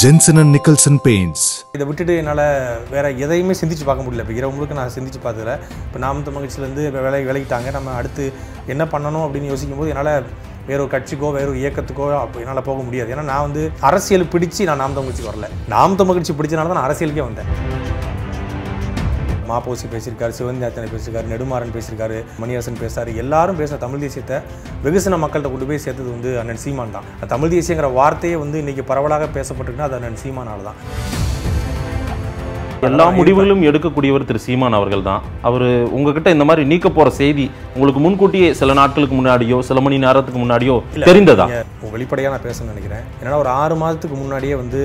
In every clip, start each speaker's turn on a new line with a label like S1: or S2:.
S1: Jensen and Nicholson pains இதை விட்டுட்டு என்னால் வேற எதையுமே சிந்திச்சு பார்க்க முடியல இப்போ இரவு முழுக்க நான் சிந்திச்சு பார்த்துல இப்போ நாம மகிழ்ச்சியிலேருந்து இப்போ வேலை விலகிட்டாங்க நம்ம அடுத்து என்ன பண்ணணும் அப்படின்னு யோசிக்கும் போது என்னால் வேற ஒரு கட்சிக்கோ வேற ஒரு இயக்கத்துக்கோ என்னால் போக முடியாது ஏன்னா நான் வந்து அரசியல் பிடிச்சி நான் நாம தமிழ்ச்சி வரல நாமத்த தமிழ்ச்சி பிடிச்சனால தான் நான் அரசியலுக்கே வந்தேன் மாப்போசி பேசியிருக்காரு சிவந்தியாத்தனை பேசியிருக்காரு நெடுமாறன் பேசியிருக்காரு மணியாசன் பேசுறாரு எல்லாரும் பேசுகிற தமிழ் தேசியத்தை வெகுசன மக்கள்கிட்ட கொண்டு போய் சேர்த்தது வந்து அண்ணன் சீமான் தான் தமிழ் தேசியங்கிற வார்த்தையே வந்து இன்னைக்கு பரவலாக பேசப்பட்டிருக்குன்னா அது அண்ணன் சீமானால் தான்
S2: எல்லா முடிவுகளும் எடுக்கக்கூடியவர் திரு சீமான் அவர்கள் தான் அவர் உங்ககிட்ட இந்த மாதிரி நீக்க போற செய்தி உங்களுக்கு முன்கூட்டியே சில நாட்களுக்கு முன்னாடியோ சில மணி நேரத்துக்கு முன்னாடியோ தெரிந்ததா வெளிப்படையா நான் பேசணும்னு
S1: நினைக்கிறேன் ஏன்னா ஒரு ஆறு மாதத்துக்கு முன்னாடியே வந்து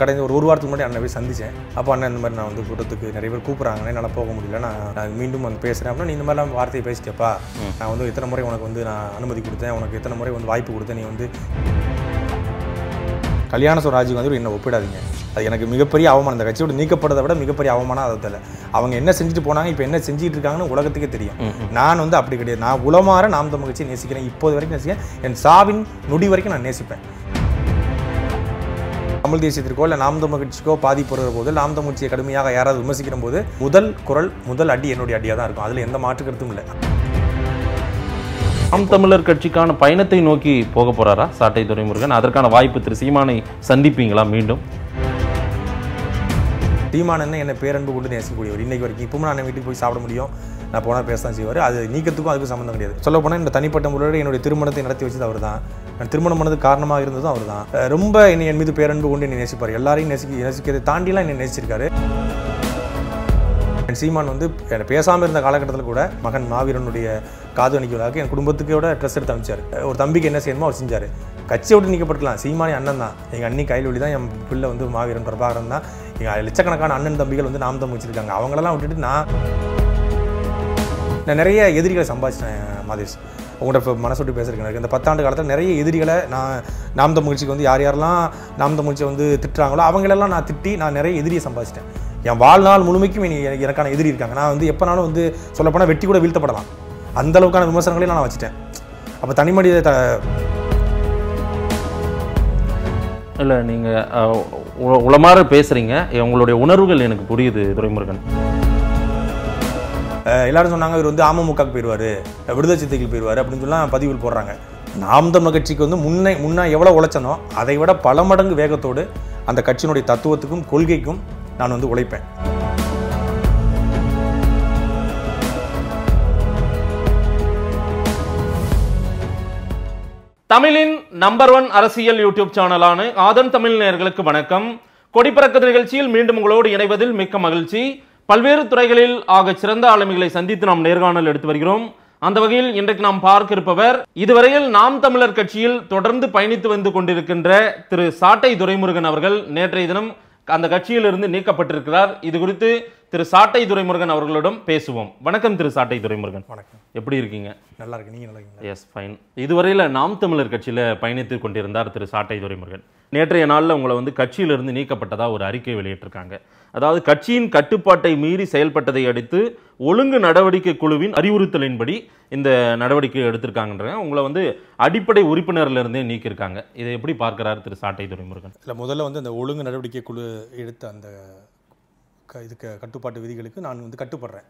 S1: கடந்த ஒரு ஒரு வாரத்துக்கு முன்னாடி அண்ணன் போய் சந்திச்சேன் அப்போ அண்ணன் இந்த மாதிரி நான் வந்து கூட்டத்துக்கு நிறைய பேர் கூப்பிட்றாங்க என்னால் போக முடியல நான் நான் மீண்டும் வந்து பேசுகிறேன் அப்படின்னா நீ இந்த மாதிரிலாம் வார்த்தையை பேசிட்டப்பா நான் வந்து இத்தனை முறை உனக்கு வந்து நான் அனுமதி கொடுத்தேன் உனக்கு இத்தனை முறை வந்து வாய்ப்பு கொடுத்தேன் நீ வந்து கல்யாண ராஜீவ் வந்து என்னை ஒப்பிடாதீங்க அது எனக்கு மிகப்பெரிய அவமானம் இந்த கட்சியோட நீக்கப்படுறதை விட மிகப்பெரிய அவமானம் அதை தெரியல அவங்க என்ன செஞ்சுட்டு போனாங்க இப்போ என்ன செஞ்சுட்டு இருக்காங்கன்னு உலகத்துக்கே தெரியும் நான் வந்து அப்படி கிடையாது நான் உலமாற நாம் தமிழ் கட்சியை நேசிக்கிறேன் இப்போது வரைக்கும் நேசிக்கிறேன் என் சாவின் நொடி வரைக்கும் நான் நேசிப்பேன் தமிழ் தேசியத்திற்கோ இல்லை நாம் தமிழ் கட்சிக்கோ பாதிப்பு போது நாம் தமிழ் கட்சியை கடுமையாக யாராவது விமர்சிக்கிற போது முதல் குரல் முதல் அடி என்னுடைய அடியாக தான் இருக்கும் அதில் எந்த மாற்று கருத்தும் இல்லை
S2: நாம் தமிழர் கட்சிக்கான பயணத்தை நோக்கி போக போறாரா சாட்டை துறைமுருகன் அதற்கான வாய்ப்பு திரு சீமானை சந்திப்பீங்களா மீண்டும்
S1: சீமானன்னு என்னை பேரன்பு கொண்டு நேசிக்கக்கூடியவர் இன்னைக்கு வரைக்கும் இப்பவும் நான் வீட்டுக்கு போய் சாப்பிட முடியும் நான் போனால் பேச தான் செய்வார் அது நீக்கிறதுக்கும் அதுக்கும் சம்மந்தம் கிடையாது சொல்ல போனால் இந்த தனிப்பட்ட முறையில் என்னுடைய திருமணத்தை நடத்தி வச்சது அவர் தான் நான் திருமணம் பண்ணது காரணமாக இருந்ததும் அவர் தான் ரொம்ப என்னை என் மீது பேரன்பு கொண்டு என்னை நேசிப்பார் எல்லாரையும் நேசிக்க நேசிக்கிறதை தாண்டிலாம் என்னை நேசிச்சிருக்காரு சீமான் வந்து பேசாமல் இருந்த காலகட்டத்தில் கூட மகன் மாவீரனுடைய காது காதணிக்கலாக என் குடும்பத்துக்கோட ட்ரெஸ் எடுத்து அமைச்சார் ஒரு தம்பிக்கு என்ன செய்யணுமோ அவர் செஞ்சார் கட்சி விட்டு நிற்கப்பட்டலாம் சீமானி அண்ணன் தான் எங்கள் அண்ணி கையில் தான் என் பிள்ளை வந்து மாவீரன் பிரபாகரன் தான் எங்கள் லட்சக்கணக்கான அண்ணன் தம்பிகள் வந்து நாம் தம்பி வச்சுருக்காங்க அவங்களெல்லாம் விட்டுட்டு நான் நான் நிறைய எதிரிகளை சம்பாதிச்சிட்டேன் மாதேஷ் உங்கள்கிட்ட இப்போ மனசுட்டு பேசுகிறேன் எனக்கு இந்த பத்தாண்டு காலத்தில் நிறைய எதிரிகளை நான் நாமத முயற்சிக்கு வந்து யார் யாரெல்லாம் நாமத முயற்சியை வந்து திட்டுறாங்களோ அவங்களெல்லாம் நான் திட்டி நான் நிறைய எதிரியை சம்பாதிச்சிட்டேன் என் வாழ்நாள் முழுமைக்கும் எனக்கு எனக்கான எதிரி இருக்காங்க நான் வந்து எப்போனாலும் வந்து சொல்லப்போனால் வெட்டி கூட வீழ்த்தப்படலாம் அந்த அளவுக்கான விமர்சனங்களையும் நான் வச்சுட்டேன் அப்போ தனிமடி த
S2: இல்லை நீங்கள் உளமாற பேசுகிறீங்க உங்களுடைய உணர்வுகள் எனக்கு புரியுது துரைமுருகன்
S1: எல்லாரும் சொன்னாங்க இவர் வந்து அமமுகவுக்கு போயிடுவார் விடுதலை சித்தைக்கு போயிடுவார் அப்படின்னு சொல்லலாம் பதிவு போடுறாங்க நாம் தமிழ் கட்சிக்கு வந்து முன்னே முன்னே எவ்வளோ உழைச்சனோ அதை விட பல மடங்கு வேகத்தோடு அந்த கட்சியினுடைய தத்துவத்துக்கும் கொள்கைக்கும் நான் வந்து உழைப்பேன்
S2: தமிழின் நம்பர் ஒன் அரசியல் யூடியூப் சேனலான ஆதன் தமிழ் நேர்களுக்கு வணக்கம் கொடிப்பறக்கத்து நிகழ்ச்சியில் மீண்டும் உங்களோடு இணைவதில் மிக்க மகிழ்ச்சி பல்வேறு துறைகளில் ஆக சிறந்த ஆளுமைகளை சந்தித்து நாம் நேர்காணல் எடுத்து வருகிறோம் அந்த வகையில் இன்றைக்கு நாம் பார்க்க இருப்பவர் இதுவரையில் நாம் தமிழர் கட்சியில் தொடர்ந்து பயணித்து வந்து கொண்டிருக்கின்ற திரு சாட்டை துரைமுருகன் அவர்கள் நேற்றைய தினம் அந்த கட்சியிலிருந்து நீக்கப்பட்டிருக்கிறார் இது குறித்து திரு சாட்டை துரைமுருகன் அவர்களிடம் பேசுவோம் வணக்கம் திரு சாட்டை துரைமுருகன் வணக்கம் எப்படி இருக்கீங்க நல்லா இருக்கு நீங்க நல்லா இருக்கீங்க எஸ் ஃபைன் இதுவரையில் நாம் தமிழர் கட்சியில் பயணித்து கொண்டிருந்தார் திரு சாட்டை துரைமுருகன் நேற்றைய நாளில் உங்களை வந்து கட்சியிலிருந்து நீக்கப்பட்டதாக ஒரு அறிக்கை வெளியிட்டிருக்காங்க அதாவது கட்சியின் கட்டுப்பாட்டை மீறி செயல்பட்டதை அடுத்து ஒழுங்கு நடவடிக்கை குழுவின் அறிவுறுத்தலின்படி இந்த நடவடிக்கை எடுத்திருக்காங்கன்ற உங்களை வந்து அடிப்படை உறுப்பினர்லேருந்தே நீக்கியிருக்காங்க இதை எப்படி பார்க்குறாரு திரு சாட்டை துறைமுருகன்
S1: இல்லை முதல்ல வந்து அந்த ஒழுங்கு நடவடிக்கை குழு எடுத்த அந்த இதுக்கு கட்டுப்பாட்டு விதிகளுக்கு நான் வந்து கட்டுப்படுறேன்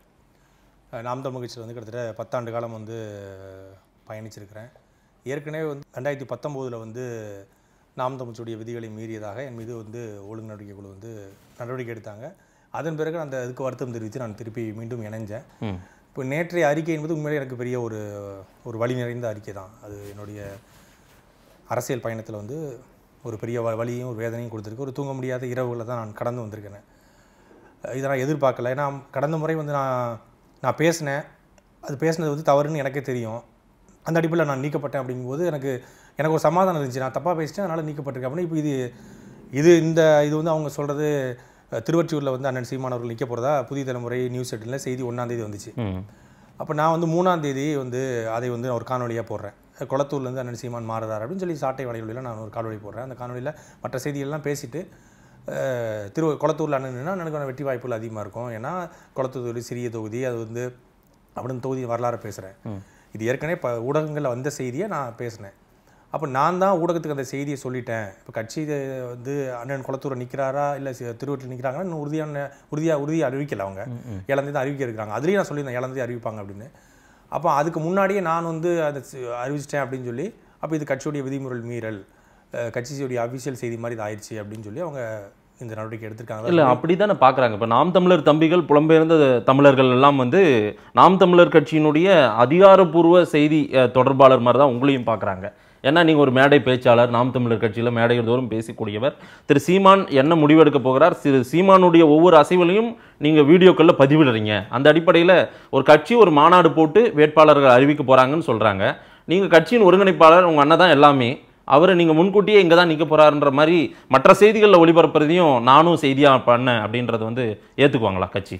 S1: நாம் தமிழ் கட்சியில் வந்து கிட்டத்தட்ட பத்தாண்டு காலம் வந்து பயணிச்சிருக்கிறேன் ஏற்கனவே வந்து ரெண்டாயிரத்தி பத்தொம்போதில் வந்து நாம் தமிச்சுடைய விதிகளை மீறியதாக என் மீது வந்து ஒழுங்கு நடவடிக்கை குழு வந்து நடவடிக்கை எடுத்தாங்க அதன் பிறகு அந்த அதுக்கு வருத்தம் தெரிவித்து நான் திருப்பி மீண்டும் இணைஞ்சேன் இப்போ நேற்றைய அறிக்கை என்பது உண்மையிலே எனக்கு பெரிய ஒரு ஒரு வழி நிறைந்த அறிக்கை தான் அது என்னுடைய அரசியல் பயணத்தில் வந்து ஒரு பெரிய வழியும் ஒரு வேதனையும் கொடுத்துருக்கு ஒரு தூங்க முடியாத இரவுகளை தான் நான் கடந்து வந்திருக்கேன் இதை நான் எதிர்பார்க்கல ஏன்னா கடந்த முறை வந்து நான் நான் பேசினேன் அது பேசினது வந்து தவறுன்னு எனக்கே தெரியும் அந்த அடிப்படையில் நான் நீக்கப்பட்டேன் அப்படிங்கும்போது எனக்கு எனக்கு ஒரு சமாதானம் இருந்துச்சு நான் தப்பாக பேசிட்டேன் அதனால் நீக்கப்பட்டிருக்கேன் அப்படின்னா இப்போ இது இது இந்த இது வந்து அவங்க சொல்கிறது திருவற்றியூரில் வந்து அண்ணன் சீமானவர்கள் நிற்க போகிறதா புதிய தலைமுறை நியூஸ் செட்டில் செய்தி ஒன்றாந்தேதி வந்துச்சு அப்போ நான் வந்து மூணாந்தேதி வந்து அதை வந்து ஒரு காணொலியாக போடுறேன் குளத்தூர்லேருந்து அண்ணன் சீமான் மாறுறாரு அப்படின்னு சொல்லி சாட்டை வலைவழியில் நான் ஒரு காணொலி போடுறேன் அந்த காணொலியில் மற்ற செய்திகள்லாம் பேசிட்டு திரு குளத்தூரில் அண்ணன்னா எனக்கு வெற்றி வாய்ப்புகள் அதிகமாக இருக்கும் ஏன்னா குளத்தூர் சிறிய தொகுதி அது வந்து அப்படின்னு தொகுதி வரலாறு பேசுகிறேன் இது ஏற்கனவே ப ஊடகங்களில் வந்த செய்தியை நான் பேசினேன் அப்போ நான் தான் ஊடகத்துக்கு அந்த செய்தியை சொல்லிட்டேன் இப்போ கட்சி வந்து அண்ணன் குளத்தூரை நிற்கிறாரா இல்லை திருவட்டில் நிற்கிறாங்கன்னா இன்னும் உறுதியான உறுதியாக உறுதியாக அறிவிக்கல அவங்க இழந்தே தான் அறிவிக்க இருக்கிறாங்க அதுலேயும் நான் சொல்லியிருந்தேன் இழந்தே அறிவிப்பாங்க அப்படின்னு அப்போ அதுக்கு முன்னாடியே நான் வந்து அதை அறிவிச்சிட்டேன் அப்படின்னு சொல்லி அப்போ இது கட்சியுடைய விதிமுறை மீறல் கட்சியுடைய அஃபிஷியல் செய்தி மாதிரி இது ஆயிடுச்சு அப்படின்னு சொல்லி அவங்க இந்த நடவடிக்கை எடுத்திருக்காங்க இல்லை
S2: அப்படி நான் பார்க்குறாங்க இப்போ நாம் தமிழர் தம்பிகள் புலம்பெயர்ந்த தமிழர்கள் எல்லாம் வந்து நாம் தமிழர் கட்சியினுடைய அதிகாரப்பூர்வ செய்தி தொடர்பாளர் மாதிரி தான் உங்களையும் பார்க்குறாங்க ஏன்னா நீங்கள் ஒரு மேடை பேச்சாளர் நாம் தமிழர் கட்சியில் மேடைகள் தோறும் பேசக்கூடியவர் திரு சீமான் என்ன முடிவெடுக்க போகிறார் திரு சீமானுடைய ஒவ்வொரு அசைவுலையும் நீங்கள் வீடியோக்களில் பதிவிடுறீங்க அந்த அடிப்படையில் ஒரு கட்சி ஒரு மாநாடு போட்டு வேட்பாளர்கள் அறிவிக்க போகிறாங்கன்னு சொல்கிறாங்க நீங்கள் கட்சியின் ஒருங்கிணைப்பாளர் உங்கள் அண்ணன் தான் எல்லாமே அவரை நீங்கள் முன்கூட்டியே இங்கே தான் நிற்க போகிறாருன்ற மாதிரி மற்ற செய்திகளில் ஒளிபரப்புறதையும் நானும் செய்தியாக பண்ணேன் அப்படின்றது வந்து ஏற்றுக்குவாங்களா கட்சி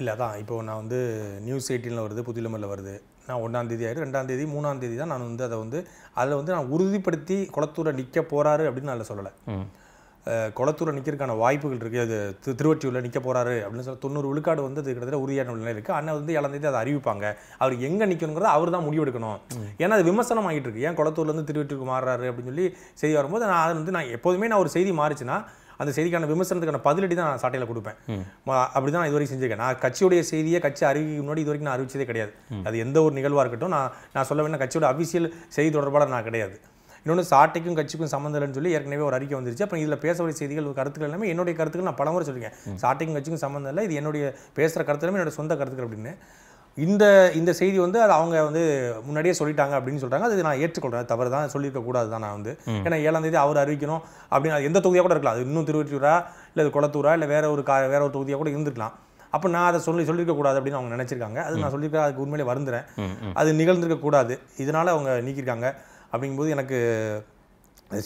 S1: இல்லை அதான் இப்போது நான் வந்து நியூஸ் எயிட்டீனில் வருது புதுலமரில் வருது நான் ஒன்றாந்தேதி ஆகிடும் ரெண்டாந்தேதி தேதி தான் நான் வந்து அதை வந்து அதில் வந்து நான் உறுதிப்படுத்தி குளத்தூரில் நிற்க போகிறாரு அப்படின்னு நான் சொல்லலை குளத்தூரில் நிற்கிறதுக்கான வாய்ப்புகள் இருக்குது அது திரு திருவொற்றியூரில் நிற்க போகிறாரு அப்படின்னு சொல்லி தொண்ணூறு விழுக்காடு வந்து அது கிட்டத்தட்ட உறுதியான நிலை இருக்குது அண்ணன் வந்து தேதி அதை அறிவிப்பாங்க அவர் எங்கே நிற்கணுங்கிறத அவர் தான் முடிவெடுக்கணும் ஏன்னா அது விமர்சனம் ஆகிட்டு இருக்கு ஏன் குளத்தூர்லேருந்து திருவொற்றியூருக்கு மாறுறாரு அப்படின்னு சொல்லி செய்தி வரும்போது நான் அதை வந்து நான் எப்போதுமே நான் ஒரு செய்தி மாறிச்சுன்னா அந்த செய்திக்கான விமர்சனத்துக்கான பதிலடி தான் நான் சாட்டையில் கொடுப்பேன் அப்படி தான் இதுவரை இதுவரைக்கும் செஞ்சிருக்கேன் நான் கட்சியுடைய செய்தியை கட்சி அறிவிக்கு முன்னாடி இதுவரைக்கும் நான் அறிவிச்சதே கிடையாது அது எந்த ஒரு நிகழ்வாக இருக்கட்டும் நான் நான் சொல்ல வேணும் கட்சியோட அபிஷியல் செய்தி தொடர்பாக நான் கிடையாது இன்னொன்று சாட்டைக்கும் கட்சிக்கும் சம்மந்தம் இல்லைன்னு சொல்லி ஏற்கனவே ஒரு அறிக்கை வந்துருச்சு அப்புறம் இதில் பேச வேண்டிய செய்திகள் கருத்துக்கள் எல்லாமே என்னுடைய கருத்துக்கள் நான் பலமுறை சொல்லியிருக்கேன் சாட்டைக்கும் கட்சிக்கும் சம்மந்தம் இல்லை இது என்னுடைய பேசுகிற கருத்து என்னோட சொந்த கருத்துக்கள் அப்படின்னு இந்த இந்த செய்தி வந்து அது அவங்க வந்து முன்னாடியே சொல்லிட்டாங்க அப்படின்னு சொல்கிறாங்க அது நான் ஏற்றுக்கொள்கிறேன் தவறு தான் கூடாது தான் நான் வந்து ஏன்னா ஏழாம் தேதி அவர் அறிவிக்கணும் அப்படின்னு எந்த தொகுதியாக கூட இருக்கலாம் அது இன்னும் திருவொற்றியூரா இல்லை அது குளத்தூரா இல்லை வேற ஒரு கா வேற ஒரு தொகுதியாக கூட இருந்திருக்கலாம் அப்போ நான் அதை சொல்லி சொல்லியிருக்கக்கூடாது அப்படின்னு அவங்க நினச்சிருக்காங்க அது நான் சொல்லியிருக்கேன் அதுக்கு உண்மையிலே வருந்துறேன் அது நிகழ்ந்திருக்க கூடாது இதனால் அவங்க நீக்கியிருக்காங்க அப்படிங்கும்போது எனக்கு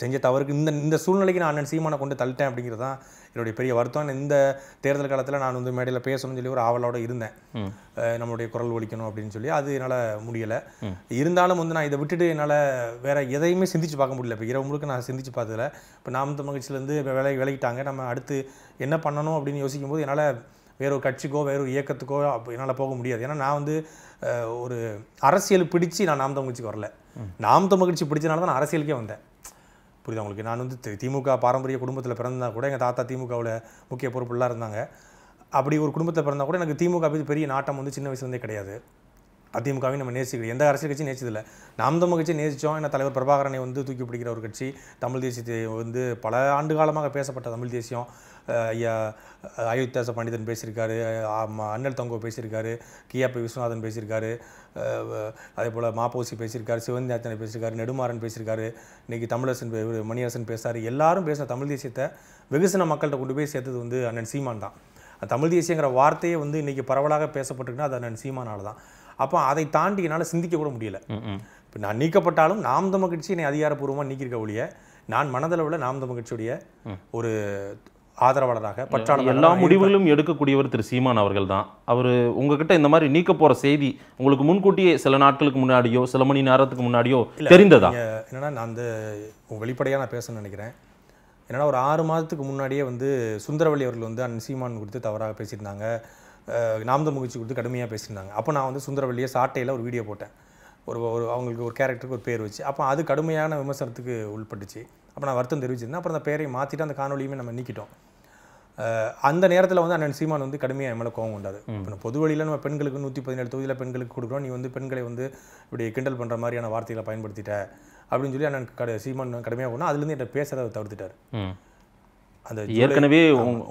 S1: செஞ்ச தவறுக்கு இந்த இந்த சூழ்நிலைக்கு நான் அண்ணன் சீமானை கொண்டு தள்ளிட்டேன் அப்படிங்கிறது தான் என்னுடைய பெரிய வருத்தம் இந்த தேர்தல் காலத்தில் நான் வந்து மேடையில் பேசணும்னு சொல்லி ஒரு ஆவலோடு இருந்தேன் நம்மளுடைய குரல் ஒழிக்கணும் அப்படின்னு சொல்லி அது என்னால் முடியலை இருந்தாலும் வந்து நான் இதை விட்டுட்டு என்னால் வேறு எதையுமே சிந்திச்சு பார்க்க முடியல இப்போ இரவு முழுக்க நான் சிந்திச்சு பார்த்ததில்ல இப்போ நாம் மகிழ்ச்சியிலேருந்து விலை விலகிட்டாங்க நம்ம அடுத்து என்ன பண்ணணும் அப்படின்னு யோசிக்கும் போது என்னால் வேற ஒரு கட்சிக்கோ வேற ஒரு இயக்கத்துக்கோ என்னால் போக முடியாது ஏன்னா நான் வந்து ஒரு அரசியல் பிடிச்சி நான் நாம் தமிழ்ச்சிக்கு வரல நாம் தமிழ்ச்சி பிடிச்சனால தான் நான் அரசியலுக்கே வந்தேன் புரியுது உங்களுக்கு நான் வந்து திமுக பாரம்பரிய குடும்பத்தில் பிறந்தால் கூட எங்கள் தாத்தா திமுகவில் முக்கிய பொறுப்புலாம் இருந்தாங்க அப்படி ஒரு குடும்பத்தில் பிறந்தால் கூட எனக்கு திமுக பற்றி பெரிய நாட்டம் வந்து சின்ன வயசுலேருந்தே கிடையாது அதிமுகவையும் நம்ம நேசிக்கிறோம் எந்த அரசியல் கட்சியும் இல்லை நாம் தமிழ் கட்சியை நேசித்தோம் ஏன்னா தலைவர் பிரபாகரனை வந்து தூக்கி பிடிக்கிற ஒரு கட்சி தமிழ் தேசியத்தை வந்து பல ஆண்டு காலமாக பேசப்பட்ட தமிழ் தேசியம் ஐயா அயோத்தியாச பண்டிதன் பேசியிருக்காரு அண்ணல் தங்கோ பேசியிருக்காரு பி விஸ்வநாதன் பேசியிருக்காரு அதே போல் மாப்போசி பேசியிருக்காரு சிவந்தியாத்தனை பேசியிருக்காரு நெடுமாறன் பேசியிருக்காரு இன்றைக்கி தமிழரசன் மணியரசன் பேசுகிறார் எல்லாரும் பேசின தமிழ் தேசியத்தை வெகுசன மக்கள்கிட்ட கொண்டு போய் சேர்த்தது வந்து அண்ணன் சீமான் தான் தமிழ் தேசியங்கிற வார்த்தையே வந்து இன்றைக்கி பரவலாக பேசப்பட்டிருக்குன்னா அது அண்ணன் சீமானால் தான் அப்போ அதை தாண்டி என்னால் சிந்திக்க கூட முடியல இப்போ நான் நீக்கப்பட்டாலும் நாம் தமிழ் கட்சி என்னை அதிகாரப்பூர்வமாக நீக்கியிருக்க ஒழிய நான் மனதளவில் நாம் தமிழ் கட்சியுடைய ஒரு ஆதரவாளராக பற்றாளர் எல்லா
S2: முடிவுகளும் எடுக்கக்கூடியவர் திரு சீமான் அவர்கள் தான் அவர் உங்ககிட்ட இந்த மாதிரி நீக்க போகிற செய்தி உங்களுக்கு முன்கூட்டியே சில நாட்களுக்கு முன்னாடியோ சில மணி நேரத்துக்கு முன்னாடியோ தெரிந்ததா
S1: என்னன்னா நான் அந்த வெளிப்படையாக நான் பேசணும்னு நினைக்கிறேன் என்னன்னா ஒரு ஆறு மாதத்துக்கு முன்னாடியே வந்து சுந்தரவள்ளி அவர்கள் வந்து அந்த சீமான் குறித்து தவறாக பேசியிருந்தாங்க நாமத முகிழ்ச்சி கொடுத்து கடுமையாக பேசியிருந்தாங்க அப்போ நான் வந்து சுந்தரவள்ளியை சாட்டையில் ஒரு வீடியோ போட்டேன் ஒரு ஒரு அவங்களுக்கு ஒரு கேரக்டருக்கு ஒரு பேர் வச்சு அப்போ அது கடுமையான விமர்சனத்துக்கு உள்பட்டுச்சு அப்போ நான் வருத்தம் தெரிவிச்சிருந்தேன் அப்புறம் அந்த பேரை மாற்றிட்டு அந்த காணொலியுமே நம்ம நீக்கிட்டோம் அந்த நேரத்தில் வந்து அண்ணன் சீமான் வந்து கடுமையாக எம்எல்ஏ கோவம் கொண்டார் இப்போ பொது வழியில் நம்ம பெண்களுக்கு நூற்றி பதினேழு தொகுதியில் பெண்களுக்கு கொடுக்குறோம் நீ வந்து பெண்களை வந்து இப்படி கிண்டல் பண்ணுற மாதிரியான வார்த்தைகளை பயன்படுத்திட்ட அப்படின்னு சொல்லி அண்ணன் கடை சீமான் கடுமையாக போனால் அதுலேருந்து என்கிட்ட பேசுகிறத தவிர்த்துட்டார்
S2: அந்த ஏற்கனவே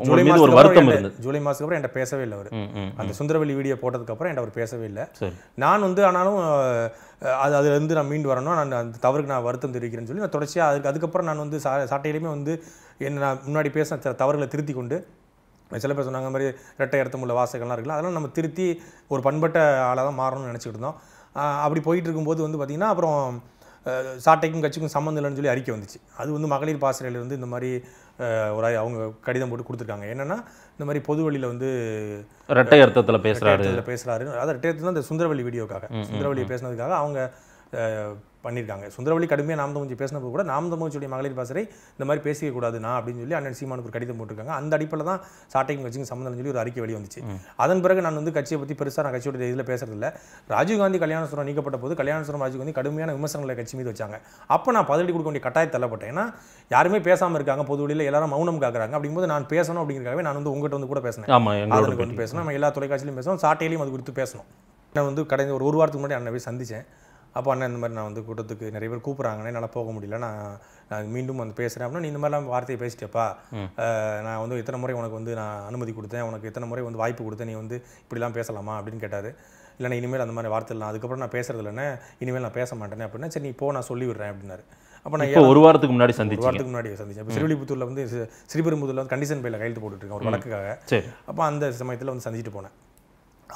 S2: ஜூலை மாதம் ஒரு வருத்தம்
S1: ஜூலை மாதத்துக்கு அப்புறம் என்கிட்ட பேசவே இல்லை அவர் அந்த சுந்தரவெளி வீடியோ போட்டதுக்கு அப்புறம் அவர் பேசவே இல்லை நான் வந்து ஆனாலும் அது அதுலேருந்து நான் மீண்டு வரணும் நான் அந்த தவறுக்கு நான் வருத்தம் தெரிவிக்கிறேன்னு சொல்லி நான் தொடர்ச்சியாக அதுக்கு அதுக்கப்புறம் நான் வந்து சா சாட்டையிலுமே வந்து என்ன நான் முன்னாடி பேசின சில தவறுகளை திருத்தி கொண்டு சில பேர் சொன்னாங்க மாதிரி ரெட்டை உள்ள வாசகங்கள்லாம் இருக்குல்ல அதெல்லாம் நம்ம திருத்தி ஒரு பண்பட்ட ஆளாக தான் மாறணும்னு நினச்சிக்கிட்டு இருந்தோம் அப்படி போயிட்டு இருக்கும்போது வந்து பார்த்திங்கன்னா அப்புறம் சாட்டைக்கும் கட்சிக்கும் சம்மந்தம் இல்லைன்னு சொல்லி அறிக்கை வந்துச்சு அது வந்து மகளிர் பாசறையில் வந்து இந்த மாதிரி ஒரு அவங்க கடிதம் போட்டு கொடுத்துருக்காங்க என்னென்னா இந்த மாதிரி பொது வழியில் வந்து ரெட்டை அர்த்தத்தில் பேசுகிறாரு பேசுகிறாரு அதாவது ரெட்டை தான் இந்த சுந்தரவள்ளி வீடியோக்காக சுந்தரவள்ளி பேசினதுக்காக அவங்க பண்ணியிருக்காங்க சுந்தரவழி கடுமையாக நாமதமுஞ்சி பேசினப்போ கூட நாமதமுஞ்சியுடைய மகளிர் பாசரை இந்த மாதிரி பேசிக்க நான் அப்படின்னு சொல்லி அண்ணன் சீமானுக்கு கடிதம் போட்டிருக்காங்க அந்த அடிப்படையில் தான் சாட்டைக்கும் கட்சிக்கு சம்மந்தம் சொல்லி ஒரு அறிக்கை வெளியே வந்துச்சு அதன் பிறகு நான் வந்து கட்சியை பற்றி பெருசாக நான் கட்சியோட இதில் பேசுறதில்ல ராஜீவ்காந்தி கல்யாணசுரம் நீக்கப்பட்ட போது கல்யாணசுரம் ராஜீவ்காந்தி கடுமையான விமர்சனங்களை கட்சி மீது வச்சாங்க அப்போ நான் பதிலடி கொடுக்க வேண்டிய கட்டாயம் தள்ளப்பட்டேன் ஏன்னா யாருமே பேசாமல் இருக்காங்க பொது வழியில் எல்லாரும் மௌனம் காக்குறாங்க அப்படிங்கும்போது நான் பேசணும் அப்படிங்கிறக்காகவே நான் வந்து உங்ககிட்ட வந்து கூட பேசினேன் வந்து பேசணும் நம்ம எல்லா தொலைக்காட்சியிலும் பேசணும் சாட்டையிலையும் அது குறித்து பேசணும் நான் வந்து கடைந்த ஒரு ஒரு வாரத்துக்கு முன்னாடி அண்ணன் போய் சந்தித்தேன் அப்போ அண்ணன் இந்த மாதிரி நான் வந்து கூட்டத்துக்கு நிறைய பேர் கூப்பிட்றாங்கன்னே என்னால் போக முடியல நான் நான் மீண்டும் வந்து பேசுகிறேன் அப்படின்னா நீ இந்த மாதிரிலாம் வார்த்தையை பேசிட்டேப்பா நான் வந்து இத்தனை முறை உனக்கு வந்து நான் அனுமதி கொடுத்தேன் உனக்கு இத்தனை முறை வந்து வாய்ப்பு கொடுத்தேன் நீ வந்து இப்படிலாம் பேசலாமா அப்படின்னு கேட்டார் இல்லைனா இனிமேல் அந்த மாதிரி வார்த்தை இல்லை அதுக்கப்புறம் நான் பேசுறது இல்லைன்னா இனிமேல் நான் பேச மாட்டேனே அப்படின்னா சரி நீ போ நான் சொல்லி விடுறேன் அப்படின்னாரு அப்போ நான் ஒரு வாரத்துக்கு முன்னாடி ஒரு வாரத்துக்கு முன்னாடி சந்திச்சேன் இப்போ சிறுவிழிபுத்தூரில் வந்து ஸ்ரீபெரும்புதூரில் வந்து கண்டிஷன் பையில் கையெழுத்து போட்டுருக்கேன் ஒரு வழக்குக்காக அப்போ அந்த சமயத்தில் வந்து சந்திச்சுட்டு போனேன்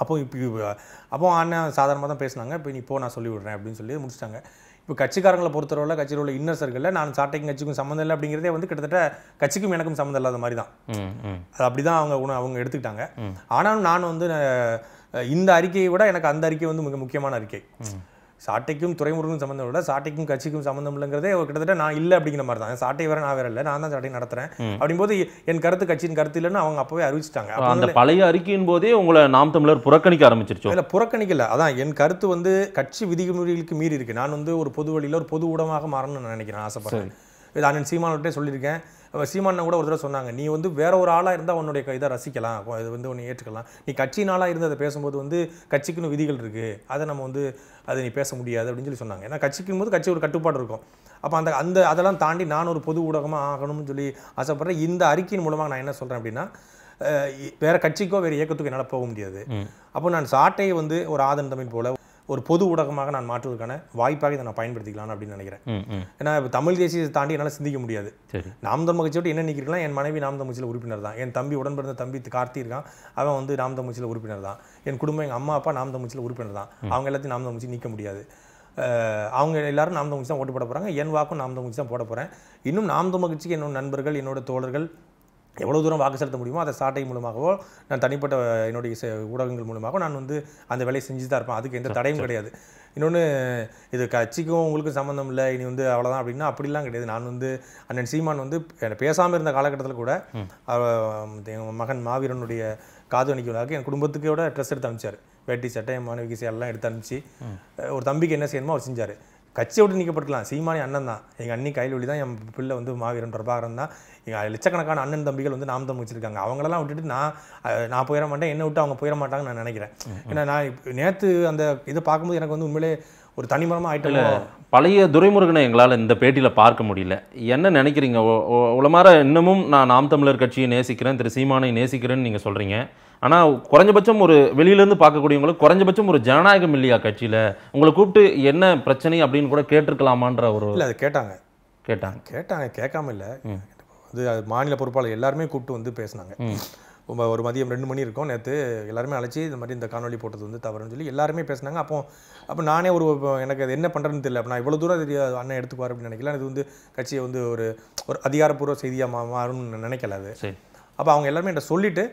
S1: அப்போ இப்போ அப்போ அண்ணன் சாதாரணமாக தான் பேசினாங்க இப்போ இப்போ நான் சொல்லி அப்படின்னு சொல்லி முடிச்சிட்டாங்க இப்போ கட்சிக்காரங்களை பொறுத்தவரை கட்சியில் உள்ள இன்னர் சர்க்கிளில் நான் சாட்டைக்கும் கட்சிக்கும் சம்மந்தம் இல்லை அப்படிங்கிறதே வந்து கிட்டத்தட்ட கட்சிக்கும் எனக்கும் சம்மந்தம் இல்லாத மாதிரி தான் அது அப்படி தான் அவங்க உணவு அவங்க எடுத்துக்கிட்டாங்க ஆனாலும் நான் வந்து இந்த அறிக்கையை விட எனக்கு அந்த அறிக்கை வந்து மிக முக்கியமான அறிக்கை சாட்டைக்கும் துறைமுருகனும் சம்மந்தம் இல்லை சாட்டைக்கும் கட்சிக்கும் சம்மந்தம் இல்லைங்கிறதே கிட்டத்தட்ட நான் இல்லை அப்படிங்கிற மாதிரி தான் சாட்டை வேற நான் வேற இல்லை நான் தான் சாட்டை நடத்துறேன் அப்படிம்போது என் கருத்து கட்சியின் கருத்து இல்லைன்னு அவங்க அப்போவே அறிவிச்சிட்டாங்க அந்த
S2: பழைய அறிக்கையின் போதே உங்களை நாம் தமிழர் புறக்கணிக்க ஆரம்பிச்சிருச்சோம்
S1: இல்லை புறக்கணிக்கல அதான் என் கருத்து வந்து கட்சி விதிமுறைகளுக்கு மீறி இருக்கு நான் வந்து ஒரு பொது வழியில் ஒரு பொது ஊடகமாக மாறணும்னு நான் நினைக்கிறேன் ஆசைப்படுறேன் இது அண்ணன் சீமானோட்டே சொல்லியிருக்கேன் சீமான்னா கூட ஒரு தடவை சொன்னாங்க நீ வந்து வேற ஒரு ஆளாக இருந்தால் உன்னுடைய இதை ரசிக்கலாம் இது வந்து உன்னை ஏற்றுக்கலாம் நீ கட்சினாலாக இருந்து அதை பேசும்போது வந்து கட்சிக்குன்னு விதிகள் இருக்குது அதை நம்ம வந்து அதை நீ பேச முடியாது அப்படின்னு சொல்லி சொன்னாங்க ஏன்னா கட்சிக்கும் போது கட்சி ஒரு கட்டுப்பாடு இருக்கும் அப்போ அந்த அந்த அதெல்லாம் தாண்டி நான் ஒரு பொது ஊடகமாக ஆகணும்னு சொல்லி ஆசைப்படுறேன் இந்த அறிக்கையின் மூலமாக நான் என்ன சொல்கிறேன் அப்படின்னா வேற கட்சிக்கோ வேற இயக்கத்துக்கோ என்னால் போக முடியாது அப்போ நான் சாட்டையை வந்து ஒரு ஆதன் தமிழ் போல ஒரு பொது ஊடகமாக நான் மாற்றுவதற்கான வாய்ப்பாக இதை நான் பயன்படுத்திக்கலாம் அப்படின்னு நினைக்கிறேன் ஏன்னா இப்போ தமிழ் தேசியத்தை தாண்டி என்னால் சிந்திக்க முடியாது நாம் தமிழ் என்ன நினைக்கிறீங்களா என் மனைவி நாம் தமிழ்ச்சியில் உறுப்பினர் தான் என் தம்பி உடன்பிறந்த தம்பி கார்த்தி இருக்கான் அவன் வந்து நாம் தமிழ்ச்சியில் உறுப்பினர் தான் என் குடும்பம் எங்கள் அம்மா அப்பா நாம் தமிழ்ச்சியில் உறுப்பினர் தான் அவங்க எல்லாத்தையும் நாம் தமிழ்ச்சி நிற்க முடியாது அவங்க எல்லாரும் நாம் தமிழ்ச்சி தான் ஓட்டு போட போகிறாங்க என் வாக்கும் நாம் தமிழ்ச்சி தான் போட போகிறேன் இன்னும் நாம் தமிழ் என்னோட நண்பர்கள் என்னோட தோழர்கள் எவ்வளோ தூரம் வாக்கு செலுத்த முடியுமோ அதை சாட்டை மூலமாகவோ நான் தனிப்பட்ட என்னுடைய ஊடகங்கள் மூலமாகவோ நான் வந்து அந்த வேலையை செஞ்சு தான் இருப்பேன் அதுக்கு எந்த தடையும் கிடையாது இன்னொன்று இது கட்சிக்கும் உங்களுக்கும் சம்மந்தம் இல்லை இனி வந்து அவ்வளோதான் அப்படின்னா அப்படிலாம் கிடையாது நான் வந்து அண்ணன் சீமான் வந்து பேசாமல் இருந்த காலகட்டத்தில் கூட எங்கள் மகன் மாவீரனுடைய காது அணிக்கலாக என் குடும்பத்துக்கோட ட்ரெஸ் எடுத்து அனுப்பிச்சார் வேட்டி சட்டை மாணவிக்கு சேலாம் எடுத்து அனுப்பிச்சு ஒரு தம்பிக்கு என்ன செய்யணுமோ அவர் செஞ்சார் கட்சியை விட்டு நீக்கப்பட்டுக்கலாம் சீமானி அண்ணன் தான் எங்கள் அண்ணி கையில் ஒளி தான் என் பிள்ளை வந்து மாவீரன் பிரபாகரன் தான் எங்கள் லட்சக்கணக்கான அண்ணன் தம்பிகள் வந்து நாம் தம்பி வச்சுருக்காங்க அவங்களெல்லாம் விட்டுட்டு நான் நான் போயிட மாட்டேன் என்னை விட்டு அவங்க போயிட மாட்டாங்கன்னு நான் நினைக்கிறேன் ஏன்னா நான் நேற்று அந்த இதை பார்க்கும்போது எனக்கு வந்து உண்மையிலே ஒரு தனிமரமாக ஆகிட்டோம்
S2: பழைய துரைமுருகனை எங்களால் இந்த பேட்டியில் பார்க்க முடியல என்ன நினைக்கிறீங்க உளமார இன்னமும் நான் நாம் தமிழர் கட்சியை நேசிக்கிறேன் திரு சீமானை நேசிக்கிறேன்னு நீங்கள் சொல்கிறீங்க ஆனால் குறைஞ்சபட்சம் ஒரு வெளியிலேருந்து பார்க்கக்கூடியவங்களுக்கு குறைஞ்சபட்சம் ஒரு ஜனநாயகம் இல்லையா கட்சியில் உங்களை கூப்பிட்டு என்ன பிரச்சனை அப்படின்னு கூட கேட்டிருக்கலாமான்ற ஒரு இல்லை அது கேட்டாங்க கேட்டாங்க
S1: கேட்டாங்க கேட்காம இல்லை அது மாநில பொறுப்பாளர் எல்லாருமே கூப்பிட்டு வந்து பேசினாங்க ஒரு மதியம் ரெண்டு மணி இருக்கும் நேற்று எல்லாருமே அழைச்சி இந்த மாதிரி இந்த காணொலி போட்டது வந்து தவறுன்னு சொல்லி எல்லாருமே பேசினாங்க அப்போ அப்போ நானே ஒரு எனக்கு அது என்ன பண்ணுறதுன்னு தெரியல நான் இவ்வளோ தூரம் தெரியாது அண்ணன் எடுத்துக்குவார் அப்படின்னு நினைக்கல இது வந்து கட்சியை வந்து ஒரு ஒரு அதிகாரப்பூர்வ செய்தியாக மாறும்னு நினைக்கல அது அப்போ அவங்க எல்லாருமே என்கிட்ட சொல்லிட்டு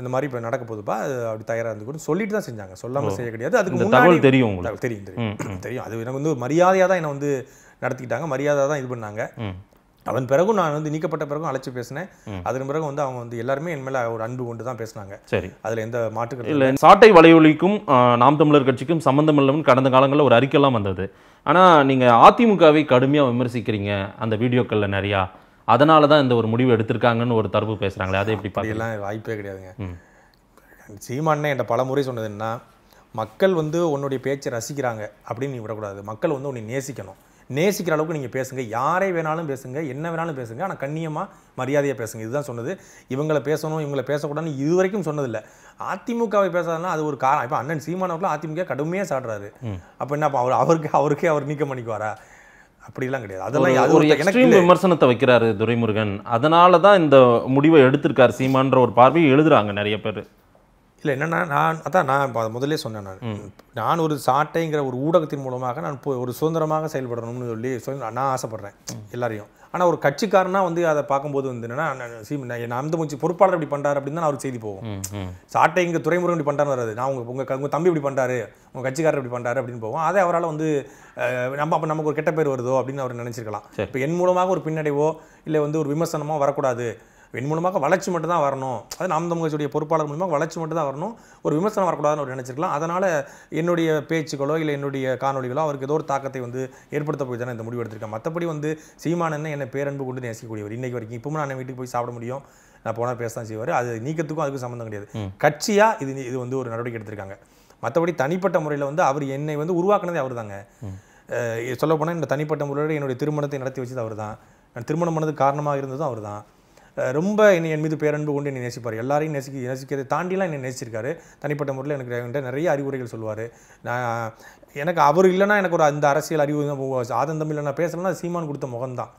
S1: இந்த மாதிரி இப்போ நடக்க போதுப்பா அது அப்படி தயாராக இருந்துக்கணும் சொல்லிட்டு தான் செஞ்சாங்க சொல்லாமல் செய்ய கிடையாது அதுக்கு முன்னாடி தெரியும் தெரியும் தெரியும் அது எனக்கு வந்து மரியாதையாக தான் என்னை வந்து நடத்திக்கிட்டாங்க மரியாதை தான் இது பண்ணாங்க அதன் பிறகும் நான் வந்து நீக்கப்பட்ட பிறகும் அழைச்சி பேசினேன் அதன் பிறகு வந்து அவங்க வந்து எல்லாருமே என் மேலே ஒரு அன்பு கொண்டு தான் பேசினாங்க சரி அதில் எந்த மாற்று இல்லை
S2: சாட்டை வலையொலிக்கும் நாம் தமிழர் கட்சிக்கும் சம்மந்தம் இல்லாமல் கடந்த காலங்களில் ஒரு அறிக்கைலாம் வந்தது ஆனால் நீங்கள் அதிமுகவை கடுமையாக விமர்சிக்கிறீங்க அந்த வீடியோக்களில் நிறையா அதனால தான் இந்த ஒரு முடிவு எடுத்திருக்காங்கன்னு ஒரு தரப்பு பேசுகிறாங்களே அதை எப்படி பார்க்கலாம்
S1: வாய்ப்பே கிடையாதுங்க சீமானே என்கிட்ட பல முறை சொன்னதுன்னா மக்கள் வந்து உன்னுடைய பேச்சை ரசிக்கிறாங்க அப்படின்னு நீ விடக்கூடாது மக்கள் வந்து உன்னை நேசிக்கணும் நேசிக்கிற அளவுக்கு நீங்கள் பேசுங்க யாரை வேணாலும் பேசுங்க என்ன வேணாலும் பேசுங்க ஆனால் கண்ணியமாக மரியாதையாக பேசுங்க இதுதான் சொன்னது இவங்களை பேசணும் இவங்களை பேசக்கூடாதுன்னு இது வரைக்கும் சொன்னதில்லை அதிமுகவை பேசாதனா அது ஒரு காரணம் இப்போ அண்ணன் சீமானவர்களும் அதிமுக கடுமையாக சாடுறாரு அப்போ என்ன அவர் அவருக்கு அவருக்கே அவர் நீக்கம் பண்ணிக்குவாரா அப்படிலாம்
S2: கிடையாது அதெல்லாம் அது ஒரு எக்ஸ்ட்ரீம் விமர்சனத்தை வைக்கிறாரு துரைமுருகன் அதனால தான் இந்த முடிவை எடுத்திருக்காரு சீமான்ற ஒரு பார்வையை எழுதுறாங்க நிறைய பேர்
S1: இல்லை என்னென்னா நான் அதான் நான் இப்போ அதை முதலே சொன்னேன் நான் நான் ஒரு சாட்டைங்கிற ஒரு ஊடகத்தின் மூலமாக நான் ஒரு சுதந்திரமாக செயல்படணும்னு சொல்லி நான் ஆசைப்பட்றேன் எல்லாரையும் ஆனால் ஒரு கட்சிக்காரனா வந்து அதை பார்க்கும்போது வந்து என்னன்னா நான் அந்த முடிச்சு பொறுப்பாளர் இப்படி பண்ணுறாரு அப்படின்னு தான் அவர் செய்தி போவோம் சாட்டை இங்கே துறைமுருகன் இப்படி பண்ணுறாரு வராது நான் உங்கள் உங்கள் உங்கள் தம்பி இப்படி பண்ணுறாரு உங்கள் கட்சிக்காரர் இப்படி பண்ணுறாரு அப்படின்னு போவோம் அதே அவரால் வந்து நம்ம அப்போ நமக்கு ஒரு கெட்ட பேர் வருதோ அப்படின்னு அவர் நினச்சிருக்கலாம் இப்போ என் மூலமாக ஒரு பின்னடைவோ இல்லை வந்து ஒரு விமர்சனமோ வரக்கூடாது வின் மூலமாக வளர்ச்சி மட்டும் தான் வரணும் அது நாம் தமிழ்கட்சியுடைய பொறுப்பாளர் மூலமாக வளர்ச்சி மட்டும் தான் வரணும் ஒரு விமர்சனம் வரக்கூடாதுன்னு ஒரு நினச்சிருக்கலாம் அதனால் என்னுடைய பேச்சுக்களோ இல்லை என்னுடைய காணொலிகளோ அவருக்கு ஏதோ ஒரு தாக்கத்தை வந்து ஏற்படுத்த போய் தானே இந்த முடிவு எடுத்திருக்கேன் மற்றபடி வந்து சீமானன்னு என்னை பேரன்பு கொண்டு நேசிக்கக்கூடியவர் இன்றைக்கு வரைக்கும் இப்போவும் நான் வீட்டுக்கு போய் சாப்பிட முடியும் நான் போனால் பேச தான் செய்வார் அது நீக்கத்துக்கும் அதுக்கும் சம்மந்தம் கிடையாது கட்சியாக இது இது வந்து ஒரு நடவடிக்கை எடுத்திருக்காங்க மற்றபடி தனிப்பட்ட முறையில் வந்து அவர் என்னை வந்து உருவாக்குனதே அவர் தாங்க சொல்லப்போனால் இந்த தனிப்பட்ட முறையில் என்னுடைய திருமணத்தை நடத்தி வச்சது அவர் தான் திருமணம் பண்ணது காரணமாக இருந்ததும் அவர் தான் ரொம்ப என்னை என் மீது பேரன்பு கொண்டு என்னை நேசிப்பார் எல்லாரையும் நேசிக்க நேசிக்கிறதை தாண்டிலாம் என்னை நேசிச்சிருக்காரு தனிப்பட்ட முறையில் எனக்கு என்கிட்ட நிறைய அறிவுரைகள் சொல்லுவார் நான் எனக்கு அவர் இல்லைனா எனக்கு ஒரு அந்த அரசியல் அறிவு தான் ஆதந்தம் இல்லை நான் பேசலன்னா சீமான் கொடுத்த முகம்தான்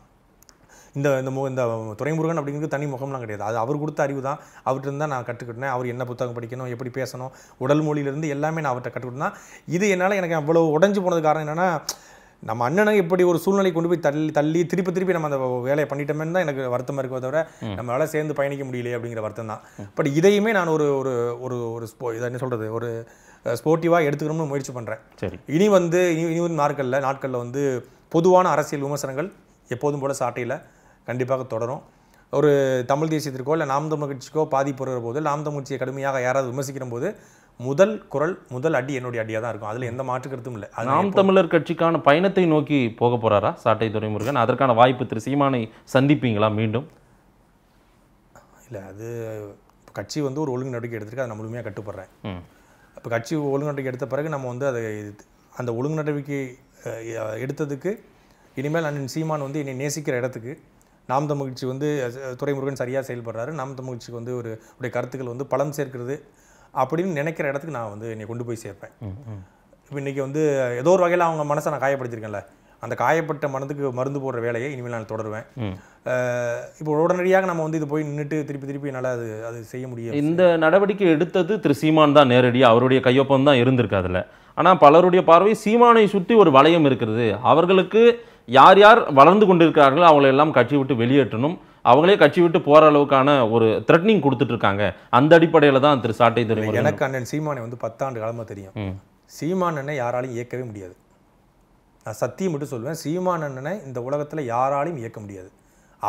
S1: இந்த இந்த மு இந்த துறைமுருகன் அப்படிங்கிறது தனி முகம்லாம் கிடையாது அது அவர் கொடுத்த அறிவு தான் அவர்கிட்ட தான் நான் கற்றுக்கிட்டேன் அவர் என்ன புத்தகம் படிக்கணும் எப்படி பேசணும் உடல் மொழியிலேருந்து எல்லாமே நான் அவர்கிட்ட கற்றுக்கிட்டேன் இது என்னால் எனக்கு அவ்வளோ உடஞ்சி போனது காரணம் என்னென்னா நம்ம அண்ணனை எப்படி ஒரு சூழ்நிலை கொண்டு போய் தள்ளி தள்ளி திருப்பி திருப்பி நம்ம அந்த வேலையை பண்ணிட்டோமேனு தான் எனக்கு வருத்தமாக இருக்கோ தவிர நம்மளால் சேர்ந்து பயணிக்க முடியலையே அப்படிங்கிற வருத்தம் தான் பட் இதையுமே நான் ஒரு ஒரு ஒரு ஒரு ஸ்போ இதை என்ன சொல்கிறது ஒரு ஸ்போர்ட்டிவாக எடுத்துக்கணும்னு முயற்சி பண்ணுறேன் சரி இனி வந்து இனி இனி நாட்களில் நாட்களில் வந்து பொதுவான அரசியல் விமர்சனங்கள் எப்போதும் போல சாட்டையில் கண்டிப்பாக தொடரும் ஒரு தமிழ் தேசியத்திற்கோ இல்லை நாம் தமிழ் கட்சிக்கோ பாதிப்பு வருகிற போது நாம் தமிழ் கட்சியை கடுமையாக யாராவது விமர்சிக்கிற போது முதல் குரல் முதல் அடி என்னுடைய அடியாக தான் இருக்கும் அதில் எந்த மாற்றுக்கருத்தும் இல்லை நாம்
S2: தமிழர் கட்சிக்கான பயணத்தை நோக்கி போக போகிறாரா சாட்டை துறைமுருகன் அதற்கான வாய்ப்பு திரு சீமானை சந்திப்பீங்களா மீண்டும்
S1: இல்லை அது கட்சி வந்து ஒரு ஒழுங்கு நடவடிக்கை எடுத்திருக்கு அதை நம்ம முழுமையாக கட்டுப்படுறேன் இப்போ கட்சி ஒழுங்கு நடவடிக்கை எடுத்த பிறகு நம்ம வந்து அதை அந்த ஒழுங்கு நடவடிக்கை எடுத்ததுக்கு இனிமேல் அண்ணன் சீமான் வந்து என்னை நேசிக்கிற இடத்துக்கு நாம் தமிழ்ச்சி வந்து துறைமுருகன் சரியாக செயல்படுறாரு நாம் தமிழ்ச்சிக்கு வந்து ஒரு உடைய கருத்துக்கள் வந்து பலம் சேர்க்கிறது அப்படின்னு நினைக்கிற இடத்துக்கு நான் வந்து என்னை கொண்டு போய் சேர்ப்பேன் இப்போ இன்றைக்கி வந்து ஏதோ ஒரு வகையில் அவங்க மனசை நான் காயப்படுத்திருக்கேன்ல அந்த காயப்பட்ட மனதுக்கு மருந்து போடுற வேலையை இனிமேல் நான் தொடருவேன் இப்போ உடனடியாக நம்ம வந்து இது போய் நின்றுட்டு திருப்பி திருப்பி என்னால் அது அது செய்ய முடியும்
S2: இந்த நடவடிக்கை எடுத்தது திரு சீமான் தான் நேரடியாக அவருடைய கையொப்பம் தான் இருந்திருக்கு அதில் ஆனால் பலருடைய பார்வை சீமானை சுற்றி ஒரு வளையம் இருக்கிறது அவர்களுக்கு யார் யார் வளர்ந்து கொண்டிருக்கிறார்களோ அவங்களெல்லாம் கட்சி விட்டு வெளியேற்றணும் அவங்களே கட்சி விட்டு போகிற அளவுக்கான ஒரு த்ரெட்னிங் கொடுத்துட்ருக்காங்க அந்த அடிப்படையில் தான் திரு சாட்டை தெரியும் எனக்கு
S1: அண்ணன் சீமானை வந்து பத்தாண்டு காலமாக தெரியும் சீமானனை யாராலையும் இயக்கவே முடியாது நான் சத்தியம் மட்டும் சொல்லுவேன் சீமானண்ணனை இந்த உலகத்தில் யாராலையும் இயக்க முடியாது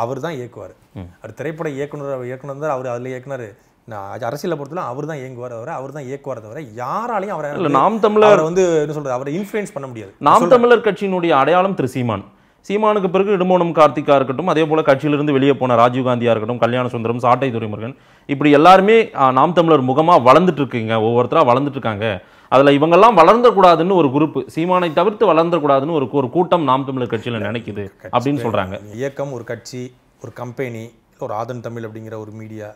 S1: அவர் தான் இயக்குவார் அவர் திரைப்பட இயக்குனர் இயக்குனர் தான் அவர் அதில் இயக்குனர் நான் அரசியலை பொறுத்தவரை அவர் தான் இயங்குவார் தவிர அவர் தான் இயக்குவார் தவிர யாராலையும் அவரை நாம் தமிழர் வந்து என்ன சொல்கிறது அவரை இன்ஃப்ளூயன்ஸ் பண்ண முடியாது நாம்
S2: தமிழர் கட்சியினுடைய அடையாளம் திரு சீமான் சீமானுக்கு பிறகு இடுமோனம் கார்த்திகா இருக்கட்டும் அதே போல் கட்சியிலிருந்து வெளியே போன ராஜீவ்காந்தியாக இருக்கட்டும் கல்யாண சுந்தரம் சாட்டை துரைமுருகன் இப்படி எல்லாருமே நாம் தமிழர் முகமாக வளர்ந்துட்டு ஒவ்வொருத்தராக வளர்ந்துட்டு இருக்காங்க அதில் இவங்கெல்லாம் கூடாதுன்னு ஒரு குரூப் சீமானை தவிர்த்து வளர்ந்துடக்கூடாதுன்னு ஒரு ஒரு கூட்டம் நாம் தமிழர் கட்சியில் நினைக்குது அப்படின்னு சொல்கிறாங்க
S1: இயக்கம் ஒரு கட்சி ஒரு கம்பெனி ஒரு ஆதன் தமிழ் அப்படிங்கிற ஒரு மீடியா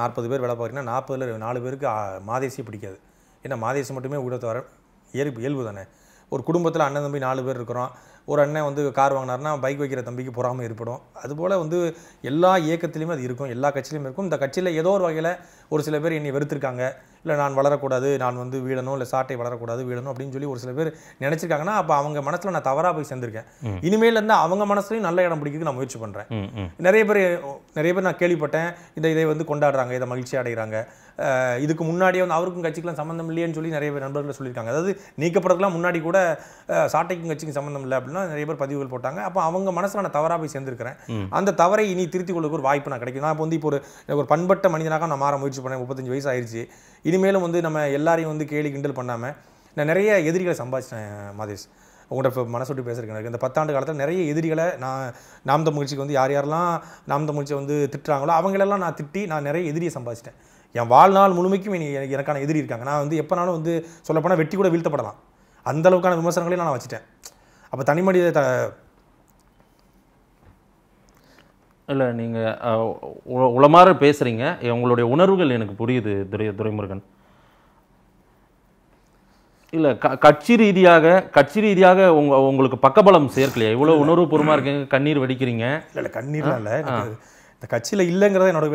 S1: நாற்பது பேர் வேலை பார்க்குறீங்கன்னா நாற்பதில் நாலு பேருக்கு மாதேசியை பிடிக்காது ஏன்னா மாதேசி மட்டுமே ஊடகத்தை வர இயல்பு இயல்பு தானே ஒரு குடும்பத்தில் அண்ணன் தம்பி நாலு பேர் இருக்கிறோம் ஒரு அண்ணன் வந்து கார் வாங்கினார்னா பைக் வைக்கிற தம்பிக்கு பொறாமல் ஏற்படும் அதுபோல் வந்து எல்லா இயக்கத்துலேயுமே அது இருக்கும் எல்லா கட்சியிலையும் இருக்கும் இந்த கட்சியில் ஏதோ ஒரு வகையில் ஒரு சில பேர் என்னை வெறுத்திருக்காங்க இல்லை நான் வளரக்கூடாது நான் வந்து வீழணும் இல்லை சாட்டை வளரக்கூடாது வீழணும் அப்படின்னு சொல்லி ஒரு சில பேர் நினச்சிருக்காங்கன்னா அப்போ அவங்க மனசில் நான் தவறாக போய் சேர்ந்திருக்கேன் இனிமேலேருந்து அவங்க மனசுலையும் நல்ல இடம் பிடிக்கிறதுக்கு நான் முயற்சி பண்ணுறேன் நிறைய பேர் நிறைய பேர் நான் கேள்விப்பட்டேன் இந்த இதை வந்து கொண்டாடுறாங்க இதை மகிழ்ச்சி அடைகிறாங்க இதுக்கு முன்னாடியே வந்து அவருக்கும் கட்சிக்கெல்லாம் சம்மந்தம் இல்லையேன்னு சொல்லி நிறைய பேர் நண்பர்கள் சொல்லியிருக்காங்க அதாவது நீக்கப்படுறதுலாம் முன்னாடி கூட சாட்டைக்கும் கட்சிக்கும் சம்மந்தம் இல்லை அப்படின்னா நிறைய பேர் பதிவுகள் போட்டாங்க அப்போ அவங்க மனசில் நான் தவறாக போய் சேர்ந்துருக்கிறேன் அந்த தவறை இனி திருத்திக் கொள்ளுக்கு ஒரு வாய்ப்பு நான் கிடைக்கும் நான் இப்போ வந்து இப்போ ஒரு ஒரு பண்பட்ட மனிதனாக நான் மாற முயற்சி பண்ணேன் முப்பத்தஞ்சு வயசு ஆயிடுச்சு இனிமேலும் வந்து நம்ம எல்லாரையும் வந்து கேலி கிண்டல் பண்ணாமல் நான் நிறைய எதிரிகளை சம்பாதிச்சேன் மாதேஷ் உங்கள்கிட்ட இப்போ மனசு பேசுகிறேன் எனக்கு இந்த பத்தாண்டு காலத்தில் நிறைய எதிரிகளை நான் நாம் தமிழ்ச்சிக்கு வந்து யார் யாரெல்லாம் நாம் தமிழ்ச்சியை வந்து திட்டுறாங்களோ அவங்களெல்லாம் நான் திட்டி நான் நிறைய எதிரியை சம்பாதிச்சிட்டேன் என் வாழ்நாள் முழுமைக்கும் எனக்கு எனக்கான எதிரி இருக்காங்க நான் வந்து எப்போனாலும் வந்து சொல்லப்போனால் வெட்டி கூட வீழ்த்தப்படலாம் அந்தளவுக்கான விமர்சனங்களையும் நான் வச்சுட்டேன் அப்போ தனி மனித த
S2: இல்லை நீங்கள் உளமாற பேசுகிறீங்க உங்களுடைய உணர்வுகள் எனக்கு புரியுது துரை துரைமுருகன் இல்லை க கட்சி ரீதியாக கட்சி ரீதியாக உங்க உங்களுக்கு பக்கபலம் சேர்க்கலையா இவ்வளோ பொறுமா இருக்கீங்க கண்ணீர் வடிக்கிறீங்க இல்லை கண்ணீர்லாம் இல்லை
S1: இந்த கட்சியில் இல்லைங்கிறத என்னோட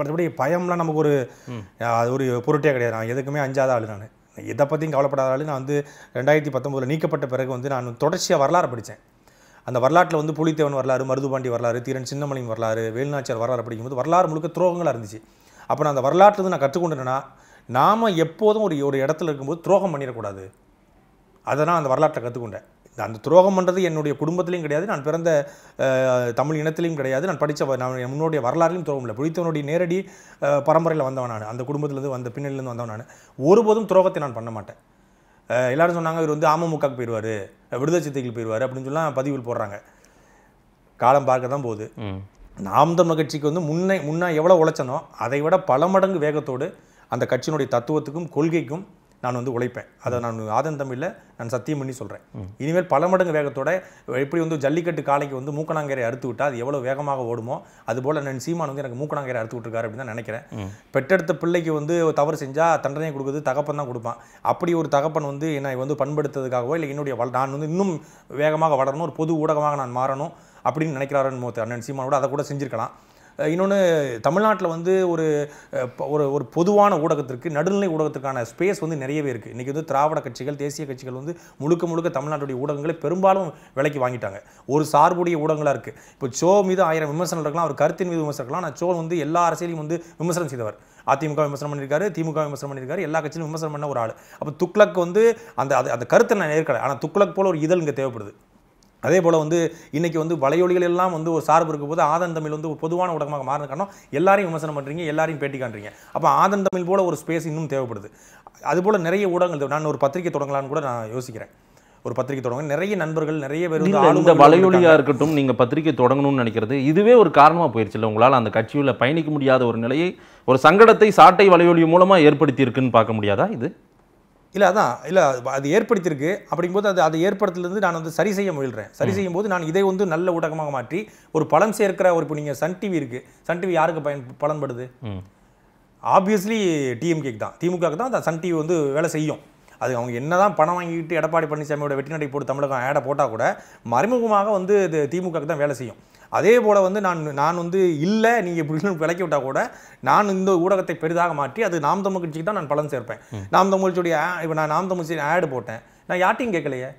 S1: மற்றபடி பயம்லாம் நமக்கு ஒரு அது ஒரு பொருட்டே கிடையாது நான் எதுக்குமே அஞ்சாத ஆள் நான் எதை பற்றியும் கவலைப்படாத ஆள் நான் வந்து ரெண்டாயிரத்தி பத்தொம்போதில் நீக்கப்பட்ட பிறகு வந்து நான் தொடர்ச்சியாக வரலாறு படித்தேன் அந்த வரலாற்றில் வந்து புலித்தேவன் வரலாறு மருதுபாண்டி வரலாறு தீரன் சின்னமணி வரலாறு வேலுநாச்சியார் வரலாறு படிக்கும்போது வரலாறு முழுக்க துரோகங்களாக இருந்துச்சு அப்போ நான் அந்த வரலாற்றுலேருந்து நான் கற்றுக்கொண்டேன்னா நாம் எப்போதும் ஒரு ஒரு இடத்துல இருக்கும்போது துரோகம் பண்ணிடக்கூடாது அதை நான் அந்த வரலாற்றை கற்றுக்கொண்டேன் அந்த துரோகம் பண்ணுறது என்னுடைய குடும்பத்திலையும் கிடையாது நான் பிறந்த தமிழ் இனத்திலையும் கிடையாது நான் படித்த நான் முன்னோடைய வரலாறுலையும் துரோகம் இல்லை பிடித்தவனுடைய நேரடி பரம்பரையில் வந்தவன் நான் அந்த குடும்பத்திலேருந்து வந்த பின்னணிலேருந்து வந்தவன் நான் ஒருபோதும் துரோகத்தை நான் பண்ண மாட்டேன் எல்லோரும் சொன்னாங்க இவர் வந்து அமமுகவுக்கு போயிடுவார் விடுதலை சித்தைகள் போயிடுவார் அப்படின்னு சொல்லலாம் பதிவில் போடுறாங்க காலம் பார்க்க தான் போகுது நாம் தமிழ் கட்சிக்கு வந்து முன்னே முன்னே எவ்வளோ உழைச்சனோ அதை விட பல மடங்கு வேகத்தோடு அந்த கட்சியினுடைய தத்துவத்துக்கும் கொள்கைக்கும் நான் வந்து உழைப்பேன் அதை நான் ஆதன் தமிழில் நான் சத்தியம் பண்ணி சொல்கிறேன் இனிமேல் பல மடங்கு வேகத்தோட எப்படி வந்து ஜல்லிக்கட்டு காலைக்கு வந்து மூக்கணாங்கரை அறுத்து விட்டால் அது எவ்வளோ வேகமாக ஓடுமோ அதுபோல் நான் சீமான் வந்து எனக்கு மூக்கணாங்கரை அறுத்து விட்டுருக்காரு அப்படின்னு தான் நினைக்கிறேன் பெற்றெடுத்த பிள்ளைக்கு வந்து தவறு செஞ்சால் தண்டனை கொடுக்குறது தகப்பன் தான் கொடுப்பான் அப்படி ஒரு தகப்பன் வந்து என்னை வந்து பண்படுத்துறதுக்காகவோ இல்லை என்னுடைய நான் வந்து இன்னும் வேகமாக வளரணும் ஒரு பொது ஊடகமாக நான் மாறணும் அப்படின்னு நினைக்கிறாருன்னு அண்ணன் சீமானோட அதை கூட செஞ்சுருக்கலாம் இன்னொன்று தமிழ்நாட்டில் வந்து ஒரு ஒரு ஒரு பொதுவான ஊடகத்திற்கு நடுநிலை ஊடகத்திற்கான ஸ்பேஸ் வந்து நிறையவே இருக்குது இன்றைக்கி வந்து திராவிட கட்சிகள் தேசிய கட்சிகள் வந்து முழுக்க முழுக்க தமிழ்நாட்டுடைய ஊடகங்களை பெரும்பாலும் விலைக்கு வாங்கிட்டாங்க ஒரு சார்புடைய ஊடகங்களாக இருக்குது இப்போ சோ மீது ஆயிரம் விமர்சனம் இருக்கலாம் அவர் கருத்தின் மீது விமர்சனம் இருக்கலாம் ஆனால் சோ வந்து எல்லா அரசியலையும் வந்து விமர்சனம் செய்தவர் அதிமுக விமர்சனம் பண்ணியிருக்காரு திமுக விமர்சனம் பண்ணியிருக்காரு எல்லா கட்சியிலும் விமர்சனம் பண்ண ஒரு ஆள் அப்போ துக்ளக் வந்து அந்த அந்த கருத்தை நான் ஏற்கலை ஆனால் துக்ளக் போல் ஒரு இதழ் இங்கே தேவைப்படுது அதே போல் வந்து இன்றைக்கி வந்து வலையொலிகள் எல்லாம் வந்து ஒரு சார்பு இருக்கும் போது ஆதன் தமிழ் வந்து ஒரு பொதுவான ஊடகமாக மாறின காரணம் எல்லாரையும் விமர்சனம் பண்ணுறீங்க எல்லாரையும் பேட்டி காண்றீங்க அப்போ ஆதன் தமிழ் போல் ஒரு ஸ்பேஸ் இன்னும் தேவைப்படுது அதுபோல் நிறைய ஊடகங்கள் நான் ஒரு பத்திரிகை தொடங்கலான்னு கூட நான் யோசிக்கிறேன் ஒரு பத்திரிக்கை தொடங்க நிறைய நண்பர்கள் நிறைய பேர் இந்த வலையொலியாக
S2: இருக்கட்டும் நீங்கள் பத்திரிகை தொடங்கணும்னு நினைக்கிறது இதுவே ஒரு காரணமாக போயிடுச்சு இல்லை உங்களால் அந்த கட்சியில் பயணிக்க முடியாத ஒரு நிலையை ஒரு சங்கடத்தை சாட்டை வலையொலி மூலமாக ஏற்படுத்தி இருக்குன்னு பார்க்க முடியாதா இது
S1: இல்லை அதான் இல்லை அது ஏற்படுத்தியிருக்கு அப்படிங்கும்போது அது அதை ஏற்படுத்துலேருந்து நான் வந்து சரி செய்ய முயல்கிறேன் சரி செய்யும் போது நான் இதை வந்து நல்ல ஊடகமாக மாற்றி ஒரு பலம் சேர்க்கிற ஒரு இப்போ நீங்கள் சன் டிவி இருக்குது சன் டிவி யாருக்கு பயன் பலன்படுது ஆப்வியஸ்லி டிஎம்கேக்கு தான் திமுகவுக்கு தான் அந்த சன் டிவி வந்து வேலை செய்யும் அது அவங்க என்ன தான் பணம் வாங்கிட்டு எடப்பாடி பழனிசாமியோட வெட்டிநடை போட்டு தமிழகம் ஆடை போட்டால் கூட மறைமுகமாக வந்து இது திமுகவுக்கு தான் வேலை செய்யும் அதே போல் வந்து நான் நான் வந்து இல்லை நீங்கள் இப்படின்னு விளக்கி விட்டால் கூட நான் இந்த ஊடகத்தை பெரிதாக மாற்றி அது நாம் தமிழ் கட்சிக்கு தான் நான் பலன் சேர்ப்பேன் நாம் தமிழ் கட்சியுடைய இப்போ நான் நாம் தமிழ் ஆடு போட்டேன் நான் யார்ட்டையும் கேட்கலையே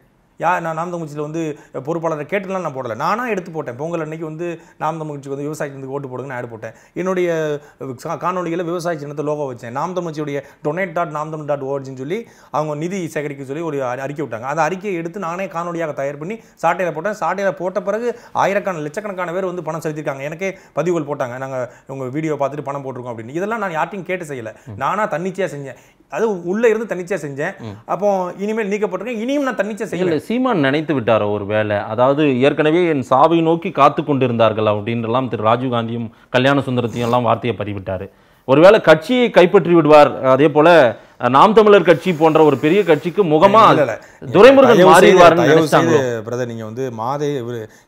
S1: யா நான் நாமதமுச்சியில் வந்து பொறுப்பாளரை கேட்டுலாம் நான் போடலை நானாக எடுத்து போட்டேன் பொங்கல் அன்னைக்கு வந்து நாமதமுச்சிக்கு வந்து விவசாய வந்து ஓட்டு போடுங்கன்னு ஆடு போட்டேன் என்னுடைய காணொலியில் விவசாய சின்னத்தை லோகோ வச்சேன் நாமதமுச்சியுடைய டொனேட் டாட் நாமதம் டாட் ஓர்ஜின்னு சொல்லி அவங்க நிதி சேகரிக்க சொல்லி ஒரு அறிக்கை விட்டாங்க அந்த அறிக்கையை எடுத்து நானே காணொலியாக தயார் பண்ணி சாட்டையில் போட்டேன் சாட்டையில் போட்ட பிறகு ஆயிரக்கான லட்சக்கணக்கான பேர் வந்து பணம் செலுத்திருக்காங்க எனக்கே பதிவுகள் போட்டாங்க நாங்கள் உங்கள் வீடியோ பார்த்துட்டு பணம் போட்டிருக்கோம் அப்படின்னு இதெல்லாம் நான் யார்ட்டையும் கேட்டு செய்யலை நானாக தன்னிச்சையாக செஞ்சேன் அது உள்ளே இருந்து தன்னிச்சையாக செஞ்சேன் அப்போ
S2: இனிமேல் நீக்கப்பட்டிருக்கேன் இனியும் நான் தன்னிச்சை செய்யல சீமான் நினைத்து விட்டாரோ ஒரு வேலை அதாவது ஏற்கனவே என் சாவை நோக்கி காத்து கொண்டிருந்தார்கள் அப்படின்றலாம் திரு ராஜீவ்காந்தியும் கல்யாண சுந்தரத்தையும் எல்லாம் வார்த்தையை பதிவிட்டார் ஒருவேளை கட்சியை கைப்பற்றி விடுவார் அதே போல நாம் தமிழர் கட்சி போன்ற ஒரு பெரிய கட்சிக்கு முகமா துரைமுருகன் மாறிடுவார்னு
S1: பிரதர் நீங்க வந்து மாதே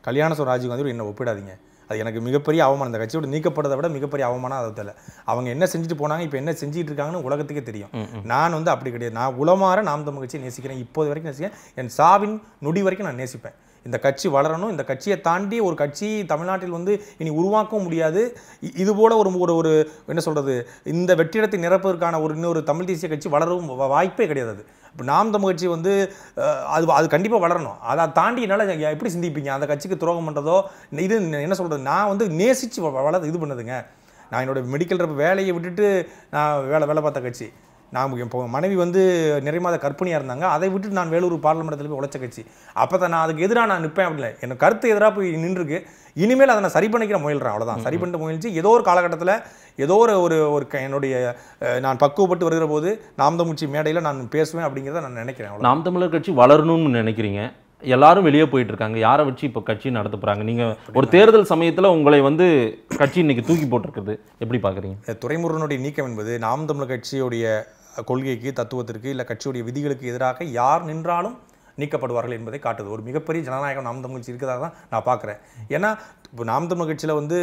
S1: கல்யாண சுந்தர் ராஜீவ் என்ன ஒப்பிடாதீங்க அது எனக்கு மிகப்பெரிய அவமானம் இந்த கட்சியோட நீக்கப்படுறதை விட மிகப்பெரிய அவமானம் அதை தெரியல அவங்க என்ன செஞ்சுட்டு போனாங்க இப்போ என்ன செஞ்சுட்டு இருக்காங்கன்னு உலகத்துக்கே தெரியும் நான் வந்து அப்படி கிடையாது நான் உலமாற நாம் தமிழ் கட்சியை நேசிக்கிறேன் இப்போது வரைக்கும் நேசிக்கிறேன் என் சாவின் நொடி வரைக்கும் நான் நேசிப்பேன் இந்த கட்சி வளரணும் இந்த கட்சியை தாண்டி ஒரு கட்சி தமிழ்நாட்டில் வந்து இனி உருவாக்கவும் முடியாது இது போல ஒரு ஒரு ஒரு என்ன சொல்கிறது இந்த வெற்றிடத்தை நிரப்பதற்கான ஒரு இன்னொரு தமிழ் தேசிய கட்சி வளரவும் வாய்ப்பே கிடையாது அது இப்போ நாம் தமிழ் கட்சி வந்து அது அது கண்டிப்பாக வளரணும் அதை தாண்டி என்னால் எப்படி சிந்திப்பீங்க அந்த கட்சிக்கு துரோகம் பண்ணுறதோ இது என்ன சொல்கிறது நான் வந்து நேசித்து வளர் இது பண்ணுதுங்க நான் என்னோடய மெடிக்கல் வேலையை விட்டுட்டு நான் வேலை வேலை பார்த்த கட்சி நான் இப்போ மனைவி வந்து நிறைய மாத கற்பனையாக இருந்தாங்க அதை விட்டுட்டு நான் வேலூர் பாராளுமன்றத்தில் போய் உழைச்ச கட்சி அப்போ தான் நான் அதுக்கு எதிராக நான் நிற்பேன் அப்படில எனக்கு கருத்து எதிராக போய் நின்றுருக்கு இனிமேல் அதை நான் சரி பண்ணிக்கிற முயல்கிறேன் அவ்வளோதான் சரி பண்ணிட்டு முயற்சி ஏதோ ஒரு காலகட்டத்தில் ஏதோ ஒரு ஒரு ஒரு என்னுடைய நான் பக்குவப்பட்டு வருகிற போது நாம் தமிழ்ச்சி மேடையில் நான் பேசுவேன் அப்படிங்கிறத நான் நினைக்கிறேன்
S2: நாம் தமிழர் கட்சி வளரணும்னு நினைக்கிறீங்க எல்லாரும் வெளியே போயிட்டு இருக்காங்க யாரை வச்சு இப்போ கட்சி நடத்த போகிறாங்க நீங்கள் ஒரு தேர்தல் சமயத்தில் உங்களை வந்து கட்சி இன்னைக்கு தூக்கி போட்டிருக்குது எப்படி பார்க்குறீங்க துறைமுருகனுடைய
S1: நீக்கம் என்பது நாம் தமிழர் கட்சியுடைய கொள்கைக்கு தத்துவத்திற்கு இல்லை கட்சியுடைய விதிகளுக்கு எதிராக யார் நின்றாலும் நீக்கப்படுவார்கள் என்பதை காட்டுது ஒரு மிகப்பெரிய ஜனநாயகம் நாம் தமிழ் கட்சி இருக்கிறதாக தான் நான் பார்க்குறேன் ஏன்னா இப்போ நாம் தமிழ் கட்சியில் வந்து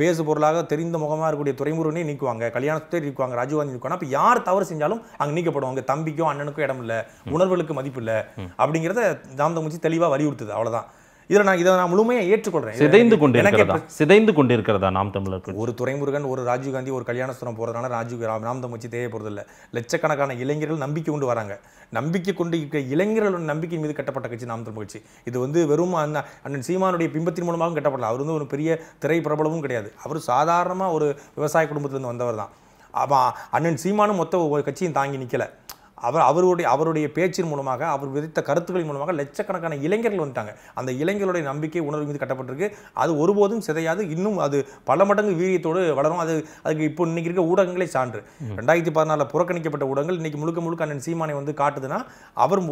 S1: பேசு பொருளாக தெரிந்த முகமாக இருக்கக்கூடிய துறைமுருகனே நீக்குவாங்க கல்யாணத்தை நீக்குவாங்க ராஜீவ்காந்தி நீக்குவாங்க அப்போ யார் தவறு செஞ்சாலும் அங்கே நீக்கப்படுவாங்க தம்பிக்கோ அண்ணனுக்கோ இடம் இல்லை உணர்வுகளுக்கு மதிப்பு இல்லை அப்படிங்கிறத நாம் தமிழ் கட்சி தெளிவாக வலியுறுத்துது அவ்வளோதான் இதில் நான் இதை நான் முழுமையாக ஏற்றுக்கொள்கிறேன் சிதைந்து கொண்டு இருக்கிறதா
S2: சிதைந்து கொண்டு இருக்கிறதா நாம் தமிழர்
S1: ஒரு துறைமுருகன் ஒரு ராஜீவ்காந்தி ஒரு கல்யாணஸ்வரம் போகிறதுனால ராஜீவ் நாம்தம் தமிழ்ச்சி தேவைப்படுறதில்ல லட்சக்கணக்கான இளைஞர்கள் நம்பிக்கை கொண்டு வராங்க நம்பிக்கை கொண்டு இருக்க இளைஞர்களோட நம்பிக்கை மீது கட்டப்பட்ட கட்சி நாம் தமிழ் கட்சி இது வந்து வெறும் அந்த அண்ணன் சீமானுடைய பிம்பத்தின் மூலமாகவும் கட்டப்படல அவர் வந்து ஒரு பெரிய திரை பிரபலமும் கிடையாது அவர் சாதாரணமாக ஒரு விவசாய குடும்பத்திலேருந்து வந்தவர் தான் ஆமாம் அண்ணன் சீமானும் மொத்த கட்சியும் தாங்கி நிற்கலை அவர் அவருடைய அவருடைய பேச்சின் மூலமாக அவர் விதித்த கருத்துக்களின் மூலமாக லட்சக்கணக்கான இளைஞர்கள் வந்துட்டாங்க அந்த இளைஞர்களுடைய நம்பிக்கை உணர்வு மீது கட்டப்பட்டிருக்கு அது ஒருபோதும் சிதையாது இன்னும் அது பல மடங்கு வீரியத்தோடு வளரும் அது அதுக்கு இப்போ இன்றைக்கி இருக்க ஊடகங்களே சான்று ரெண்டாயிரத்தி பதினாலில் புறக்கணிக்கப்பட்ட ஊடகங்கள் இன்னைக்கு முழுக்க முழுக்க அண்ணன் சீமானை வந்து காட்டுதுன்னா அவர்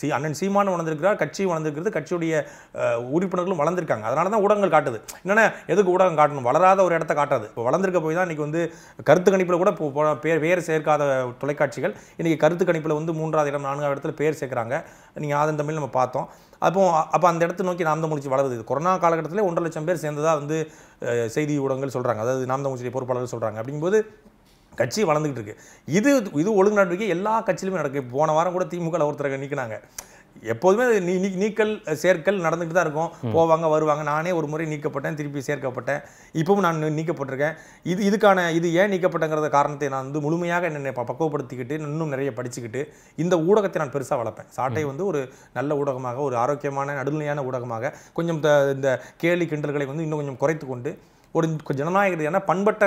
S1: சி அண்ணன் சீமானை வளர்ந்துருக்கிறார் கட்சி வளர்ந்துருக்கிறது கட்சியுடைய உறுப்பினர்களும் வளர்ந்திருக்காங்க அதனால தான் ஊடகங்கள் காட்டுது என்னென்ன எதுக்கு ஊடகம் காட்டணும் வளராத ஒரு இடத்த காட்டாது இப்போ வளர்ந்திருக்க போய் தான் இன்றைக்கி வந்து கருத்து கணிப்பில் கூட பேர் சேர்க்காத தொலைக்காட்சிகள் இன்னைக்கு கருத்து கருத்து கணிப்பில் வந்து மூன்றாவது இடம் நான்காவது இடத்துல பேர் சேர்க்குறாங்க நீங்கள் ஆதன் தமிழ் நம்ம பார்த்தோம் அப்போ அப்போ அந்த இடத்தை நோக்கி நாம் முடிச்சு வளருது கொரோனா காலகட்டத்தில் ஒன்றரை லட்சம் பேர் சேர்ந்ததாக வந்து செய்தி ஊடகங்கள் சொல்கிறாங்க அதாவது நாம் தமிழ்ச்சியுடைய பொறுப்பாளர்கள் சொல்கிறாங்க அப்படிங்கும்போது கட்சி வளர்ந்துக்கிட்டு இருக்கு இது இது ஒழுங்கு நடவடிக்கை எல்லா கட்சியிலுமே நடக்குது போன வாரம் கூட திமுக ஒருத்தரை நீக்கினாங்க எப்போதுமே நீ நீக்கல் சேர்க்கல் நடந்துகிட்டு தான் இருக்கும் போவாங்க வருவாங்க நானே ஒரு முறை நீக்கப்பட்டேன் திருப்பி சேர்க்கப்பட்டேன் இப்பவும் நான் நீக்கப்பட்டிருக்கேன் இது இதுக்கான இது ஏன் நீக்கப்பட்டங்கிறத காரணத்தை நான் வந்து முழுமையாக என்னை பக்குவப்படுத்திக்கிட்டு இன்னும் நிறைய படிச்சுக்கிட்டு இந்த ஊடகத்தை நான் பெருசாக வளர்ப்பேன் சாட்டை வந்து ஒரு நல்ல ஊடகமாக ஒரு ஆரோக்கியமான நடுநிலையான ஊடகமாக கொஞ்சம் இந்த கேலி கிண்டல்களை வந்து இன்னும் கொஞ்சம் குறைத்து கொண்டு ஒரு ஜனநாயக ஏன்னா பண்பட்ட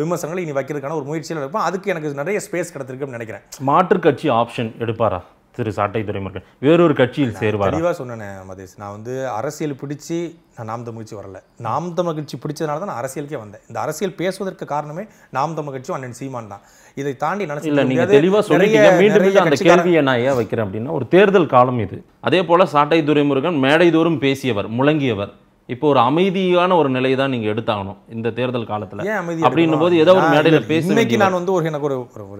S1: விமர்சனங்களை இனி வைக்கிறதுக்கான ஒரு முயற்சியில் இருப்போம் அதுக்கு எனக்கு நிறைய ஸ்பேஸ் கிடச்சிருக்குன்னு நினைக்கிறேன்
S2: மாற்றுக்கட்சி ஆப்ஷன் எடுப்பாரா திரு சாட்டை துறைமுருகன் வேறொரு கட்சியில் சேருவார் தெளிவாக
S1: சொன்னேன் மதேஷ் நான் வந்து அரசியல் பிடிச்சி நான் நாம் தமிழ் கட்சி வரல நாம் தமிழ் கட்சி பிடிச்சதுனால தான் நான் அரசியலுக்கே வந்தேன் இந்த அரசியல் பேசுவதற்கு காரணமே நாம் தமிழ் கட்சியும் அண்ணன் சீமான் தான் இதை தாண்டி நினைச்சு இல்லை நீங்கள் தெளிவாக சொல்லுங்க மீண்டும் அந்த கேள்வியை
S2: நான் ஏன் வைக்கிறேன் அப்படின்னா ஒரு தேர்தல் காலம் இது அதே போல் சாட்டை துரைமுருகன் மேடைதோறும் பேசியவர் முழங்கியவர் இப்போ ஒரு அமைதியான ஒரு நிலையை தான் நீங்கள் எடுத்தாகணும் இந்த தேர்தல் காலத்தில் ஏன் அமைதி அப்படின்னும் போது ஏதோ ஒரு மேடையில பேசி இன்னைக்கு நான்
S1: வந்து ஒரு எனக்கு ஒரு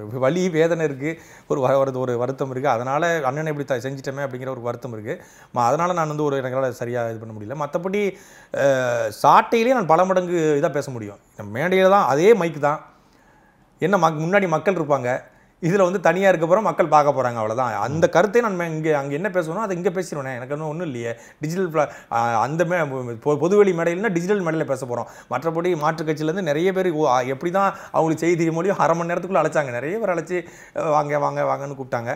S1: ஒரு வழி வேதனை இருக்குது ஒரு வரது ஒரு வருத்தம் இருக்குது அதனால் அண்ணனை இப்படி செஞ்சிட்டமே அப்படிங்கிற ஒரு வருத்தம் இருக்குது அதனால் நான் வந்து ஒரு எனக்கு சரியாக இது பண்ண முடியல மற்றபடி சாட்டையிலேயே நான் பல மடங்கு இதாக பேச முடியும் மேடையில் தான் அதே மைக்கு தான் என்ன மக் முன்னாடி மக்கள் இருப்பாங்க இதில் வந்து தனியாக இருக்க போகிறோம் மக்கள் பார்க்க போகிறாங்க அவ்வளோதான் அந்த கருத்தை நம்ம இங்கே அங்கே என்ன பேசுவோம்னா அதை இங்கே பேசிடுவேன் எனக்கு ஒன்றும் ஒன்றும் இல்லையே டிஜிட்டல் அந்த மே பொதுவெளி மேடையில்னா டிஜிட்டல் மேடையில் பேச போகிறோம் மற்றபடி மாற்றுக் கட்சியிலேருந்து நிறைய பேர் எப்படி தான் அவங்களுக்கு செய்தி மொழியும் அரை மணி நேரத்துக்குள்ளே அழைச்சாங்க நிறைய பேர் அழைச்சி வாங்க வாங்க வாங்கன்னு கூப்பிட்டாங்க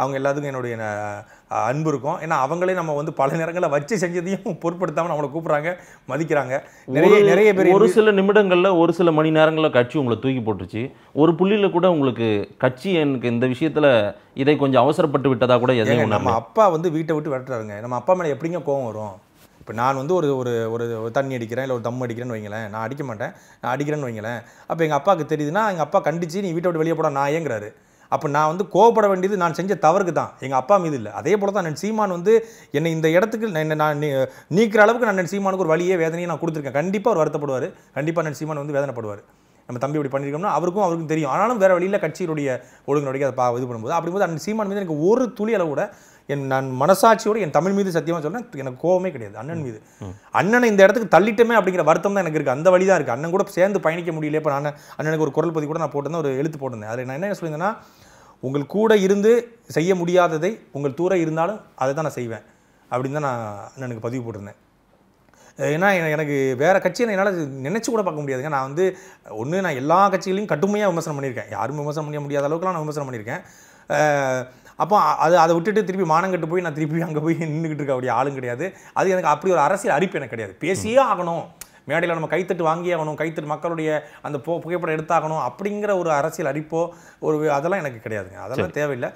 S1: அவங்க எல்லாத்துக்கும் என்னுடைய அன்பு இருக்கும் ஏன்னா அவங்களே நம்ம வந்து பல நேரங்களில் வச்சு செஞ்சதையும் பொருட்படுத்தாமல் நம்மளை கூப்பிட்றாங்க மதிக்கிறாங்க நிறைய நிறைய பேர் ஒரு
S2: சில நிமிடங்களில் ஒரு சில மணி நேரங்களில் கட்சி உங்களை தூக்கி போட்டுருச்சு ஒரு புள்ளியில் கூட உங்களுக்கு கட்சி எனக்கு இந்த விஷயத்தில் இதை கொஞ்சம் அவசரப்பட்டு விட்டதாக கூட எதையும் நம்ம
S1: அப்பா வந்து வீட்டை விட்டு விரட்டுறாருங்க நம்ம அப்பா மேலே எப்படிங்க கோவம் வரும் இப்போ நான் வந்து ஒரு ஒரு ஒரு தண்ணி அடிக்கிறேன் இல்லை ஒரு தம் அடிக்கிறேன்னு வைங்களேன் நான் அடிக்க மாட்டேன் நான் அடிக்கிறேன்னு வைங்களேன் அப்போ எங்கள் அப்பாவுக்கு தெரியுதுன்னா எங்கள் அப்பா கண்டிச்சு நீ வீட்டை விட்டு வெளியே போட நான் ஏங்கிறாரு அப்போ நான் வந்து கோவப்பட வேண்டியது நான் செஞ்ச தவறுக்கு தான் எங்கள் அப்பா மீது இல்லை அதே போல் தான் சீமான் வந்து என்னை இந்த இடத்துக்கு என்னை நான் நீக்கிற அளவுக்கு நான் சீமானுக்கு ஒரு வழியே வேதனையை நான் கொடுத்துருக்கேன் கண்டிப்பாக அவர் வருத்தப்படுவார் கண்டிப்பாக நான் சீமான் வந்து வேதனைப்படுவார் நம்ம தம்பி இப்படி பண்ணியிருக்கோம்னா அவருக்கும் அவருக்கும் தெரியும் ஆனாலும் வேறு வழியில் கட்சியினுடைய ஒழுங்கு அதை பா இது பண்ணும்போது போது அந்த சீமான் மீது எனக்கு ஒரு துளி அளவு கூட என் நான் மனசாட்சியோடு என் தமிழ் மீது சத்தியமாக சொல்கிறேன் எனக்கு கோவமே கிடையாது அண்ணன் மீது அண்ணனை இந்த இடத்துக்கு தள்ளிட்டமே அப்படிங்கிற வருத்தம் தான் எனக்கு இருக்குது அந்த வழி தான் இருக்குது அண்ணன் கூட சேர்ந்து பயணிக்க முடியல இப்போ நான் அண்ணனுக்கு ஒரு குரல் பதி கூட நான் போட்டிருந்தேன் ஒரு எழுத்து போட்டிருந்தேன் அதில் நான் என்ன சொல்லியிருந்தேன்னா உங்கள் கூட இருந்து செய்ய முடியாததை உங்கள் தூரம் இருந்தாலும் அதை தான் நான் செய்வேன் அப்படின்னு தான் நான் எனக்கு பதிவு போட்டிருந்தேன் ஏன்னா எனக்கு வேறு கட்சியை என்னால் நினச்சி கூட பார்க்க முடியாதுங்க நான் வந்து ஒன்று நான் எல்லா கட்சிகளையும் கட்டுமையாக விமர்சனம் பண்ணியிருக்கேன் யாரும் விமர்சனம் பண்ண முடியாத அளவுக்குலாம் நான் விமர்சனம் பண்ணியிருக்கேன் அப்போ அது அதை விட்டுட்டு திருப்பி மானங்கட்டு போய் நான் திருப்பி அங்கே போய் நின்றுக்கிட்டு இருக்க அப்படியே ஆளும் கிடையாது அது எனக்கு அப்படி ஒரு அரசியல் அறிப்பு எனக்கு கிடையாது பேசியே ஆகணும் மேடையில் நம்ம கைத்தட்டு வாங்கி ஆகணும் கைத்தட்டு மக்களுடைய அந்த போ புகைப்படம் எடுத்தாகணும் அப்படிங்கிற ஒரு அரசியல் அறிப்போ ஒரு அதெல்லாம் எனக்கு கிடையாதுங்க அதெல்லாம் தேவையில்லை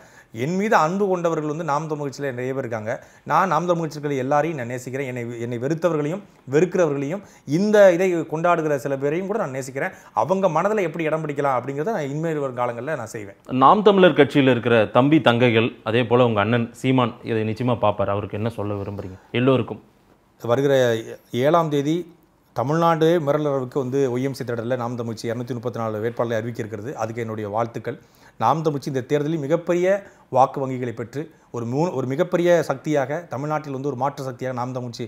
S1: என் மீது அன்பு கொண்டவர்கள் வந்து நாம் தமிழ்ச்சியில் நிறைய பேர் இருக்காங்க நான் நாம் தமிழ்ச்சிகளை எல்லாரையும் நான் நேசிக்கிறேன் என்னை என்னை வெறுத்தவர்களையும் வெறுக்கிறவர்களையும் இந்த இதை கொண்டாடுகிற சில பேரையும் கூட நான் நேசிக்கிறேன் அவங்க மனதில் எப்படி இடம் பிடிக்கலாம் அப்படிங்கிறத நான் இனிமேல் வரும் காலங்களில் நான் செய்வேன்
S2: நாம் தமிழர் கட்சியில் இருக்கிற தம்பி தங்கைகள் அதே போல் உங்கள் அண்ணன் சீமான் இதை நிச்சயமாக பார்ப்பார் அவருக்கு என்ன சொல்ல விரும்புகிறீங்க எல்லோருக்கும் வருகிற
S1: ஏழாம் தேதி தமிழ்நாடு மிரளவுக்கு வந்து ஒய்எம்சி தேர்தலில் நாம் தமிழ்ச்சி இரநூத்தி முப்பத்தி நாலு வேட்பாளரை அறிவிக்கிறது அதுக்கு என்னுடைய வாழ்த்துக்கள் நாம் தமிழ்ச்சி இந்த தேர்தலில் மிகப்பெரிய வாக்கு வங்கிகளை பெற்று ஒரு மூ ஒரு மிகப்பெரிய சக்தியாக தமிழ்நாட்டில் வந்து ஒரு மாற்று சக்தியாக நாம் தமிழ்ச்சி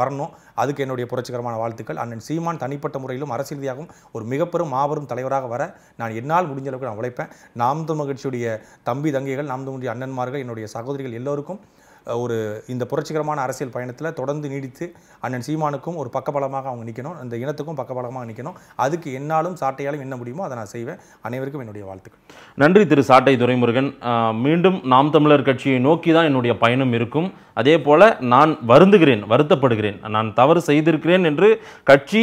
S1: வரணும் அதுக்கு என்னுடைய புரட்சிகரமான வாழ்த்துக்கள் அண்ணன் சீமான் தனிப்பட்ட முறையிலும் அரசியல் ரீதியாகவும் ஒரு மிகப்பெரும் மாபெரும் தலைவராக வர நான் என்னால் முடிஞ்ச அளவுக்கு நான் உழைப்பேன் நாம் தமிழ் கட்சியுடைய தம்பி தங்கைகள் நாம் தமிழ்ச்சி அண்ணன்மார்கள் என்னுடைய சகோதரிகள் எல்லோருக்கும் ஒரு இந்த புரட்சிகரமான அரசியல் பயணத்தில் தொடர்ந்து நீடித்து அண்ணன் சீமானுக்கும் ஒரு பக்கபலமாக அவங்க நிற்கணும் அந்த இனத்துக்கும் பக்கபலமாக நிற்கணும் அதுக்கு என்னாலும் சாட்டையாலும் என்ன முடியுமோ அதை நான் செய்வேன் அனைவருக்கும் என்னுடைய வாழ்த்துக்கள்
S2: நன்றி திரு சாட்டை துரைமுருகன் மீண்டும் நாம் தமிழர் கட்சியை நோக்கி தான் என்னுடைய பயணம் இருக்கும் அதே போல் நான் வருந்துகிறேன் வருத்தப்படுகிறேன் நான் தவறு செய்திருக்கிறேன் என்று கட்சி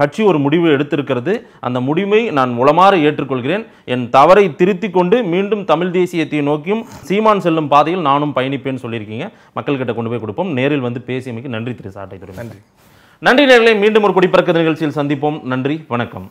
S2: கட்சி ஒரு முடிவு எடுத்திருக்கிறது அந்த முடிவை நான் உளமாற ஏற்றுக்கொள்கிறேன் என் தவறை திருத்திக் கொண்டு மீண்டும் தமிழ் தேசியத்தை நோக்கியும் சீமான் செல்லும் பாதையில் நானும் பயணிப்பேன் சொல்லி பண்ணியிருக்கீங்க மக்கள்கிட்ட கொண்டு போய் கொடுப்போம் நேரில் வந்து பேசியமைக்கு நன்றி திரு சாட்டை நன்றி நன்றி நேர்களை மீண்டும் ஒரு குடிப்பறக்க நிகழ்ச்சியில் சந்திப்போம் நன்றி வணக்கம்